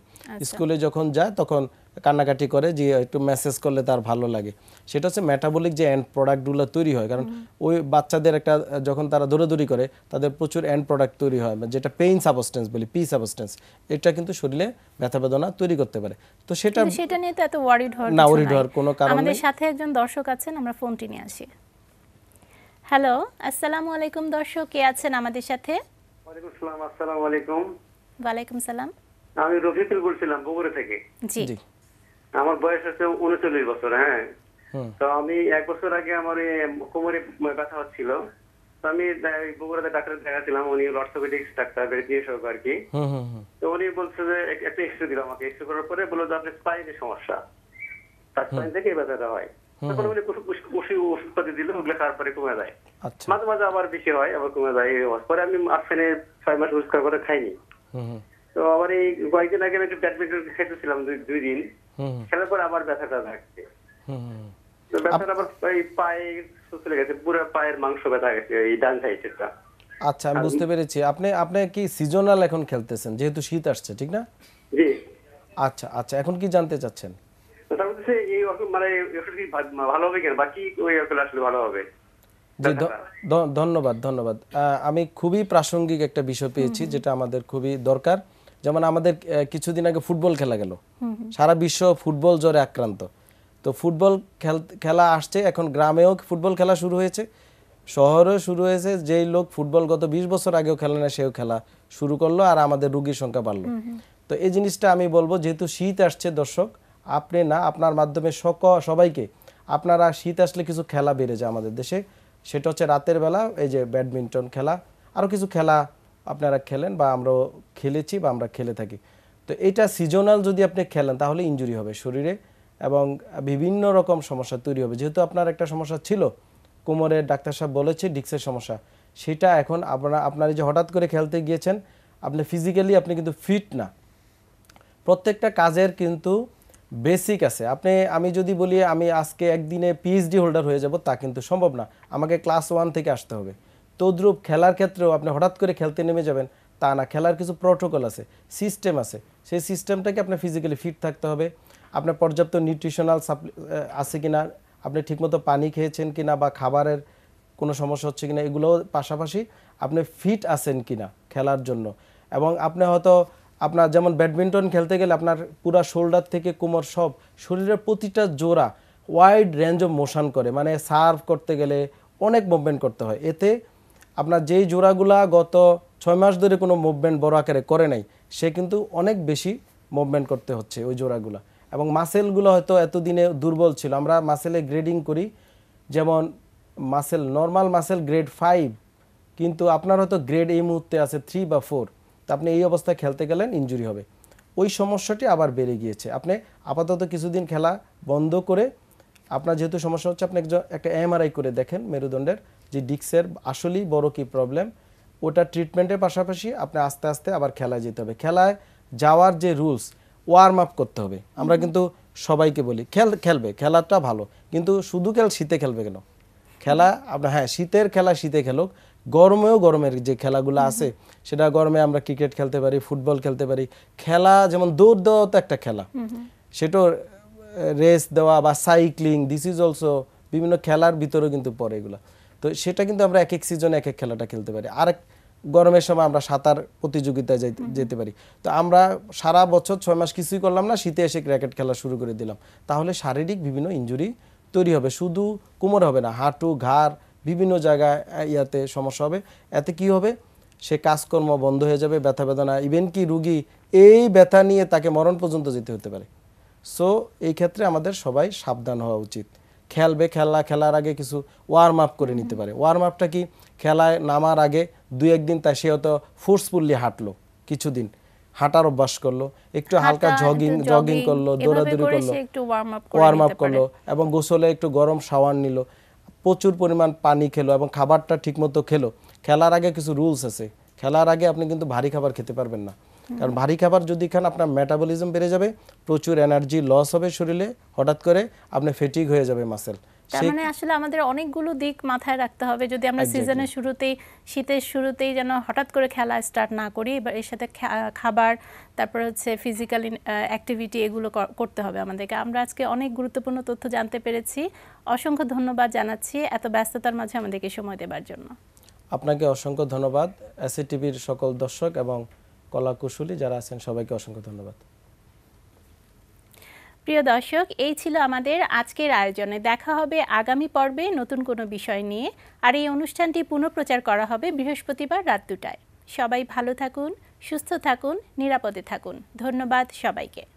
স্কুলে আচ্ছা। যখন যায় তখন কান্নাকাটি করে যে একটু মেসেজ করলে তার ভালো লাগে সেটা হচ্ছে মেটাবলিক যে এন্ড প্রোডাক্টগুলো তৈরি হয় কারণ ওই বাচ্চাদের একটা যখন তারা দৌড়াদৌড়ি করে তাদের প্রচুর এন্ড প্রোডাক্ট তৈরি হয় যেটা পেইন সাবস্টেন্স বলি পি সাবস্টেন্স এটা কিন্তু শরীরে ব্যথা বেদনা তৈরি করতে পারে তো সেটা সেটা নিয়ে তো এত ওয়ারিড হওয়ার না ওয়ারিড হওয়ার কোনো কারণ আমাদের সাথে একজন দর্শক আছেন আমরা ফোনটি নিয়ে আসি হ্যালো আসসালামু আলাইকুম দর্শক কে আছেন আমাদের সাথে ওয়ালাইকুম আসসালাম আসসালামু আলাইকুম ওয়ালাইকুম সালাম আমি রফিকুল বলছিলাম বগুড়া থেকে জি আমার বয়স হচ্ছে উনচল্লিশ বছর হ্যাঁ তো আমি এক বছর আগে আমার কোমরে ব্যথা হচ্ছিল তো আমি বগুড়াতে ডাক্তার দেখাচ্ছিলাম উনি অর্থোপেডিক্স ডাক্তার বেরিয়ে সহ আর কি তো উনি বলছে যে একটা এক্সরে দিল আমাকে এক্সরে করার পরে বললো যে আপনার স্পাইনের সমস্যা তার স্পাইন থেকে ব্যথাটা হয় তখন উনি ওষুধ ওষুধপাতি দিল ওগুলো খাওয়ার পরে কমে যায় আচ্ছা। মাঝে মাঝে আবার বেশি হয় আবার কমে যায় পরে আমি আটখানে ছয় মাস রোজগার করে খাইনি তো আবার এই কয়েকদিন আগে আমি একটু ব্যাডমিন্টন খেতেছিলাম দুই দিন খেলার পর আবার ব্যথাটা থাকছে ব্যথাটা আবার ওই পায়ের চলে গেছে পুরো পায়ের মাংস ব্যথা গেছে এই ডান সাইডেরটা আচ্ছা আমি বুঝতে পেরেছি আপনি আপনি কি সিজনাল এখন খেলতেছেন যেহেতু শীত আসছে ঠিক না জি আচ্ছা আচ্ছা এখন কি জানতে চাচ্ছেন মানে ভালো হবে বাকি আসলে ভালো হবে ধন্যবাদ ধন্যবাদ আমি খুবই প্রাসঙ্গিক একটা বিষয় পেয়েছি যেটা আমাদের খুবই দরকার যেমন আমাদের কিছুদিন আগে ফুটবল খেলা গেল সারা বিশ্ব ফুটবল জ্বরে আক্রান্ত তো ফুটবল খেলা আসছে এখন গ্রামেও ফুটবল খেলা শুরু হয়েছে শহরেও শুরু হয়েছে যেই লোক ফুটবল গত ২০ বছর আগেও খেলে না সেও খেলা শুরু করলো আর আমাদের রুগীর সংখ্যা বাড়লো তো এই জিনিসটা আমি বলবো যেহেতু শীত আসছে দর্শক আপনি না আপনার মাধ্যমে সক সবাইকে আপনারা শীত আসলে কিছু খেলা বেড়ে যায় আমাদের দেশে সেটা হচ্ছে রাতের বেলা এই যে ব্যাডমিন্টন খেলা আরও কিছু খেলা আপনারা খেলেন বা আমরাও খেলেছি বা আমরা খেলে থাকি তো এটা সিজনাল যদি আপনি খেলেন তাহলে ইঞ্জুরি হবে শরীরে এবং বিভিন্ন রকম সমস্যা তৈরি হবে যেহেতু আপনার একটা সমস্যা ছিল কোমরের ডাক্তার সাহেব বলেছে ডিক্সের সমস্যা সেটা এখন আপনার আপনার যে হঠাৎ করে খেলতে গিয়েছেন আপনি ফিজিক্যালি আপনি কিন্তু ফিট না প্রত্যেকটা কাজের কিন্তু বেসিক আছে আপনি আমি যদি বলি আমি আজকে একদিনে পিএইচডি হোল্ডার হয়ে যাব তা কিন্তু সম্ভব না আমাকে ক্লাস ওয়ান থেকে আসতে হবে তদ্রূপ খেলার ক্ষেত্রেও আপনি হঠাৎ করে খেলতে নেমে যাবেন তা না খেলার কিছু প্রোটোকল আছে সিস্টেম আছে সেই সিস্টেমটাকে আপনার ফিজিক্যালি ফিট থাকতে হবে আপনার পর্যাপ্ত নিউট্রিশনাল সাপ্লি আছে কি না আপনি ঠিকমতো পানি খেয়েছেন কি না বা খাবারের কোনো সমস্যা হচ্ছে কি না এগুলোও পাশাপাশি আপনি ফিট আছেন কি না খেলার জন্য এবং আপনি হয়তো আপনার যেমন ব্যাডমিন্টন খেলতে গেলে আপনার পুরা শোল্ডার থেকে কোমর সব শরীরের প্রতিটা জোড়া ওয়াইড রেঞ্জ অফ মোশন করে মানে সার্ভ করতে গেলে অনেক মুভমেন্ট করতে হয় এতে আপনার যেই জোড়াগুলা গত ছয় মাস ধরে কোনো মুভমেন্ট বড় আকারে করে নাই সে কিন্তু অনেক বেশি মুভমেন্ট করতে হচ্ছে ওই জোড়াগুলা এবং মাসেলগুলো হয়তো এতদিনে দুর্বল ছিল আমরা মাসেলে গ্রেডিং করি যেমন muscle normal muscle grade five কিন্তু আপনার হয়তো গ্রেড এই মুহূর্তে আছে থ্রি বা ফোর তো আপনি এই অবস্থায় খেলতে গেলেন ইঞ্জুরি হবে ওই সমস্যাটি আবার বেড়ে গিয়েছে আপনি আপাতত কিছুদিন খেলা বন্ধ করে আপনার যেহেতু সমস্যা হচ্ছে আপনি একজন একটা এমআরআই করে দেখেন মেরুদণ্ডের যে ডিক্সের আসলেই বড় কি প্রবলেম ওটা ট্রিটমেন্টের পাশাপাশি আপনি আস্তে আস্তে আবার খেলায় যেতে হবে খেলায় যাওয়ার যে রুলস ওয়ার্ম আপ করতে হবে আমরা কিন্তু সবাইকে বলি খেল খেলবে খেলাটা ভালো কিন্তু শুধু খেল শীতে খেলবে কেন খেলা আপনার হ্যাঁ শীতের খেলা শীতে খেলুক গরমেও গরমের যে খেলাগুলো আছে সেটা গরমে আমরা ক্রিকেট খেলতে পারি ফুটবল খেলতে পারি খেলা যেমন দৌড় দেওয়া তো একটা খেলা সেটা রেস দেওয়া বা সাইক্লিং দিস ইজ অলসো বিভিন্ন খেলার ভিতরেও কিন্তু পড়ে এগুলো তো সেটা কিন্তু আমরা এক এক সিজনে এক এক খেলাটা খেলতে পারি আর গরমের সময় আমরা সাঁতার প্রতিযোগিতায় যেতে পারি তো আমরা সারা বছর ছয় মাস কিছুই করলাম না শীতে এসে ক্রিকেট খেলা শুরু করে দিলাম তাহলে শারীরিক বিভিন্ন ইঞ্জুরি তৈরি হবে শুধু কোমর হবে না হাঁটু ঘাড় বিভিন্ন জায়গায় ইয়াতে সমস্যা হবে এতে কি হবে সে কাজকর্ম বন্ধ হয়ে যাবে ব্যথা বেদনা ইভেন কি রুগী এই ব্যথা নিয়ে তাকে মরণ পর্যন্ত যেতে হতে পারে সো এই ক্ষেত্রে আমাদের সবাই সাবধান হওয়া উচিত খেলবে খেলা খেলার আগে কিছু ওয়ার্ম আপ করে নিতে পারে ওয়ার্ম আপটা কি খেলায় নামার আগে দুই একদিন তাই সে হয়তো ফোর্সফুললি হাঁটলো কিছুদিন হাঁটার অভ্যাস করলো একটু হালকা জগিং জগিং করলো দৌড়াদৌড়ি করলো ওয়ার্ম আপ করলো এবং গোসলে একটু গরম শাওয়ার নিল প্রচুর পরিমাণ পানি খেলো এবং খাবারটা ঠিকমতো খেলো খেলার আগে কিছু রুলস আছে খেলার আগে আপনি কিন্তু ভারী খাবার খেতে পারবেন না কারণ ভারী খাবার যদি খান আপনার মেটাবলিজম বেড়ে যাবে প্রচুর এনার্জি লস হবে শরীরে হঠাৎ করে আপনি ফেটিক হয়ে যাবে মাসেল আসলে আমাদের অনেকগুলো দিক মাথায় রাখতে হবে যদি আমরা সিজনের শুরুতেই শীতের শুরুতেই যেন হঠাৎ করে খেলা স্টার্ট না করি এবার এর সাথে খাবার তারপর হচ্ছে ফিজিক্যাল অ্যাক্টিভিটি এগুলো করতে হবে আমাদেরকে আমরা আজকে অনেক গুরুত্বপূর্ণ তথ্য জানতে পেরেছি অসংখ্য ধন্যবাদ জানাচ্ছি এত ব্যস্ততার মাঝে আমাদেরকে সময় দেবার জন্য আপনাকে অসংখ্য ধন্যবাদ এসি e সকল দর্শক এবং কুশলী যারা আছেন সবাইকে অসংখ্য ধন্যবাদ প্রিয় দর্শক এই ছিল আমাদের আজকের আয়োজনে দেখা হবে আগামী পর্বে নতুন কোনো বিষয় নিয়ে আর এই অনুষ্ঠানটি পুনঃপ্রচার করা হবে বৃহস্পতিবার রাত দুটায় সবাই ভালো থাকুন সুস্থ থাকুন নিরাপদে থাকুন ধন্যবাদ সবাইকে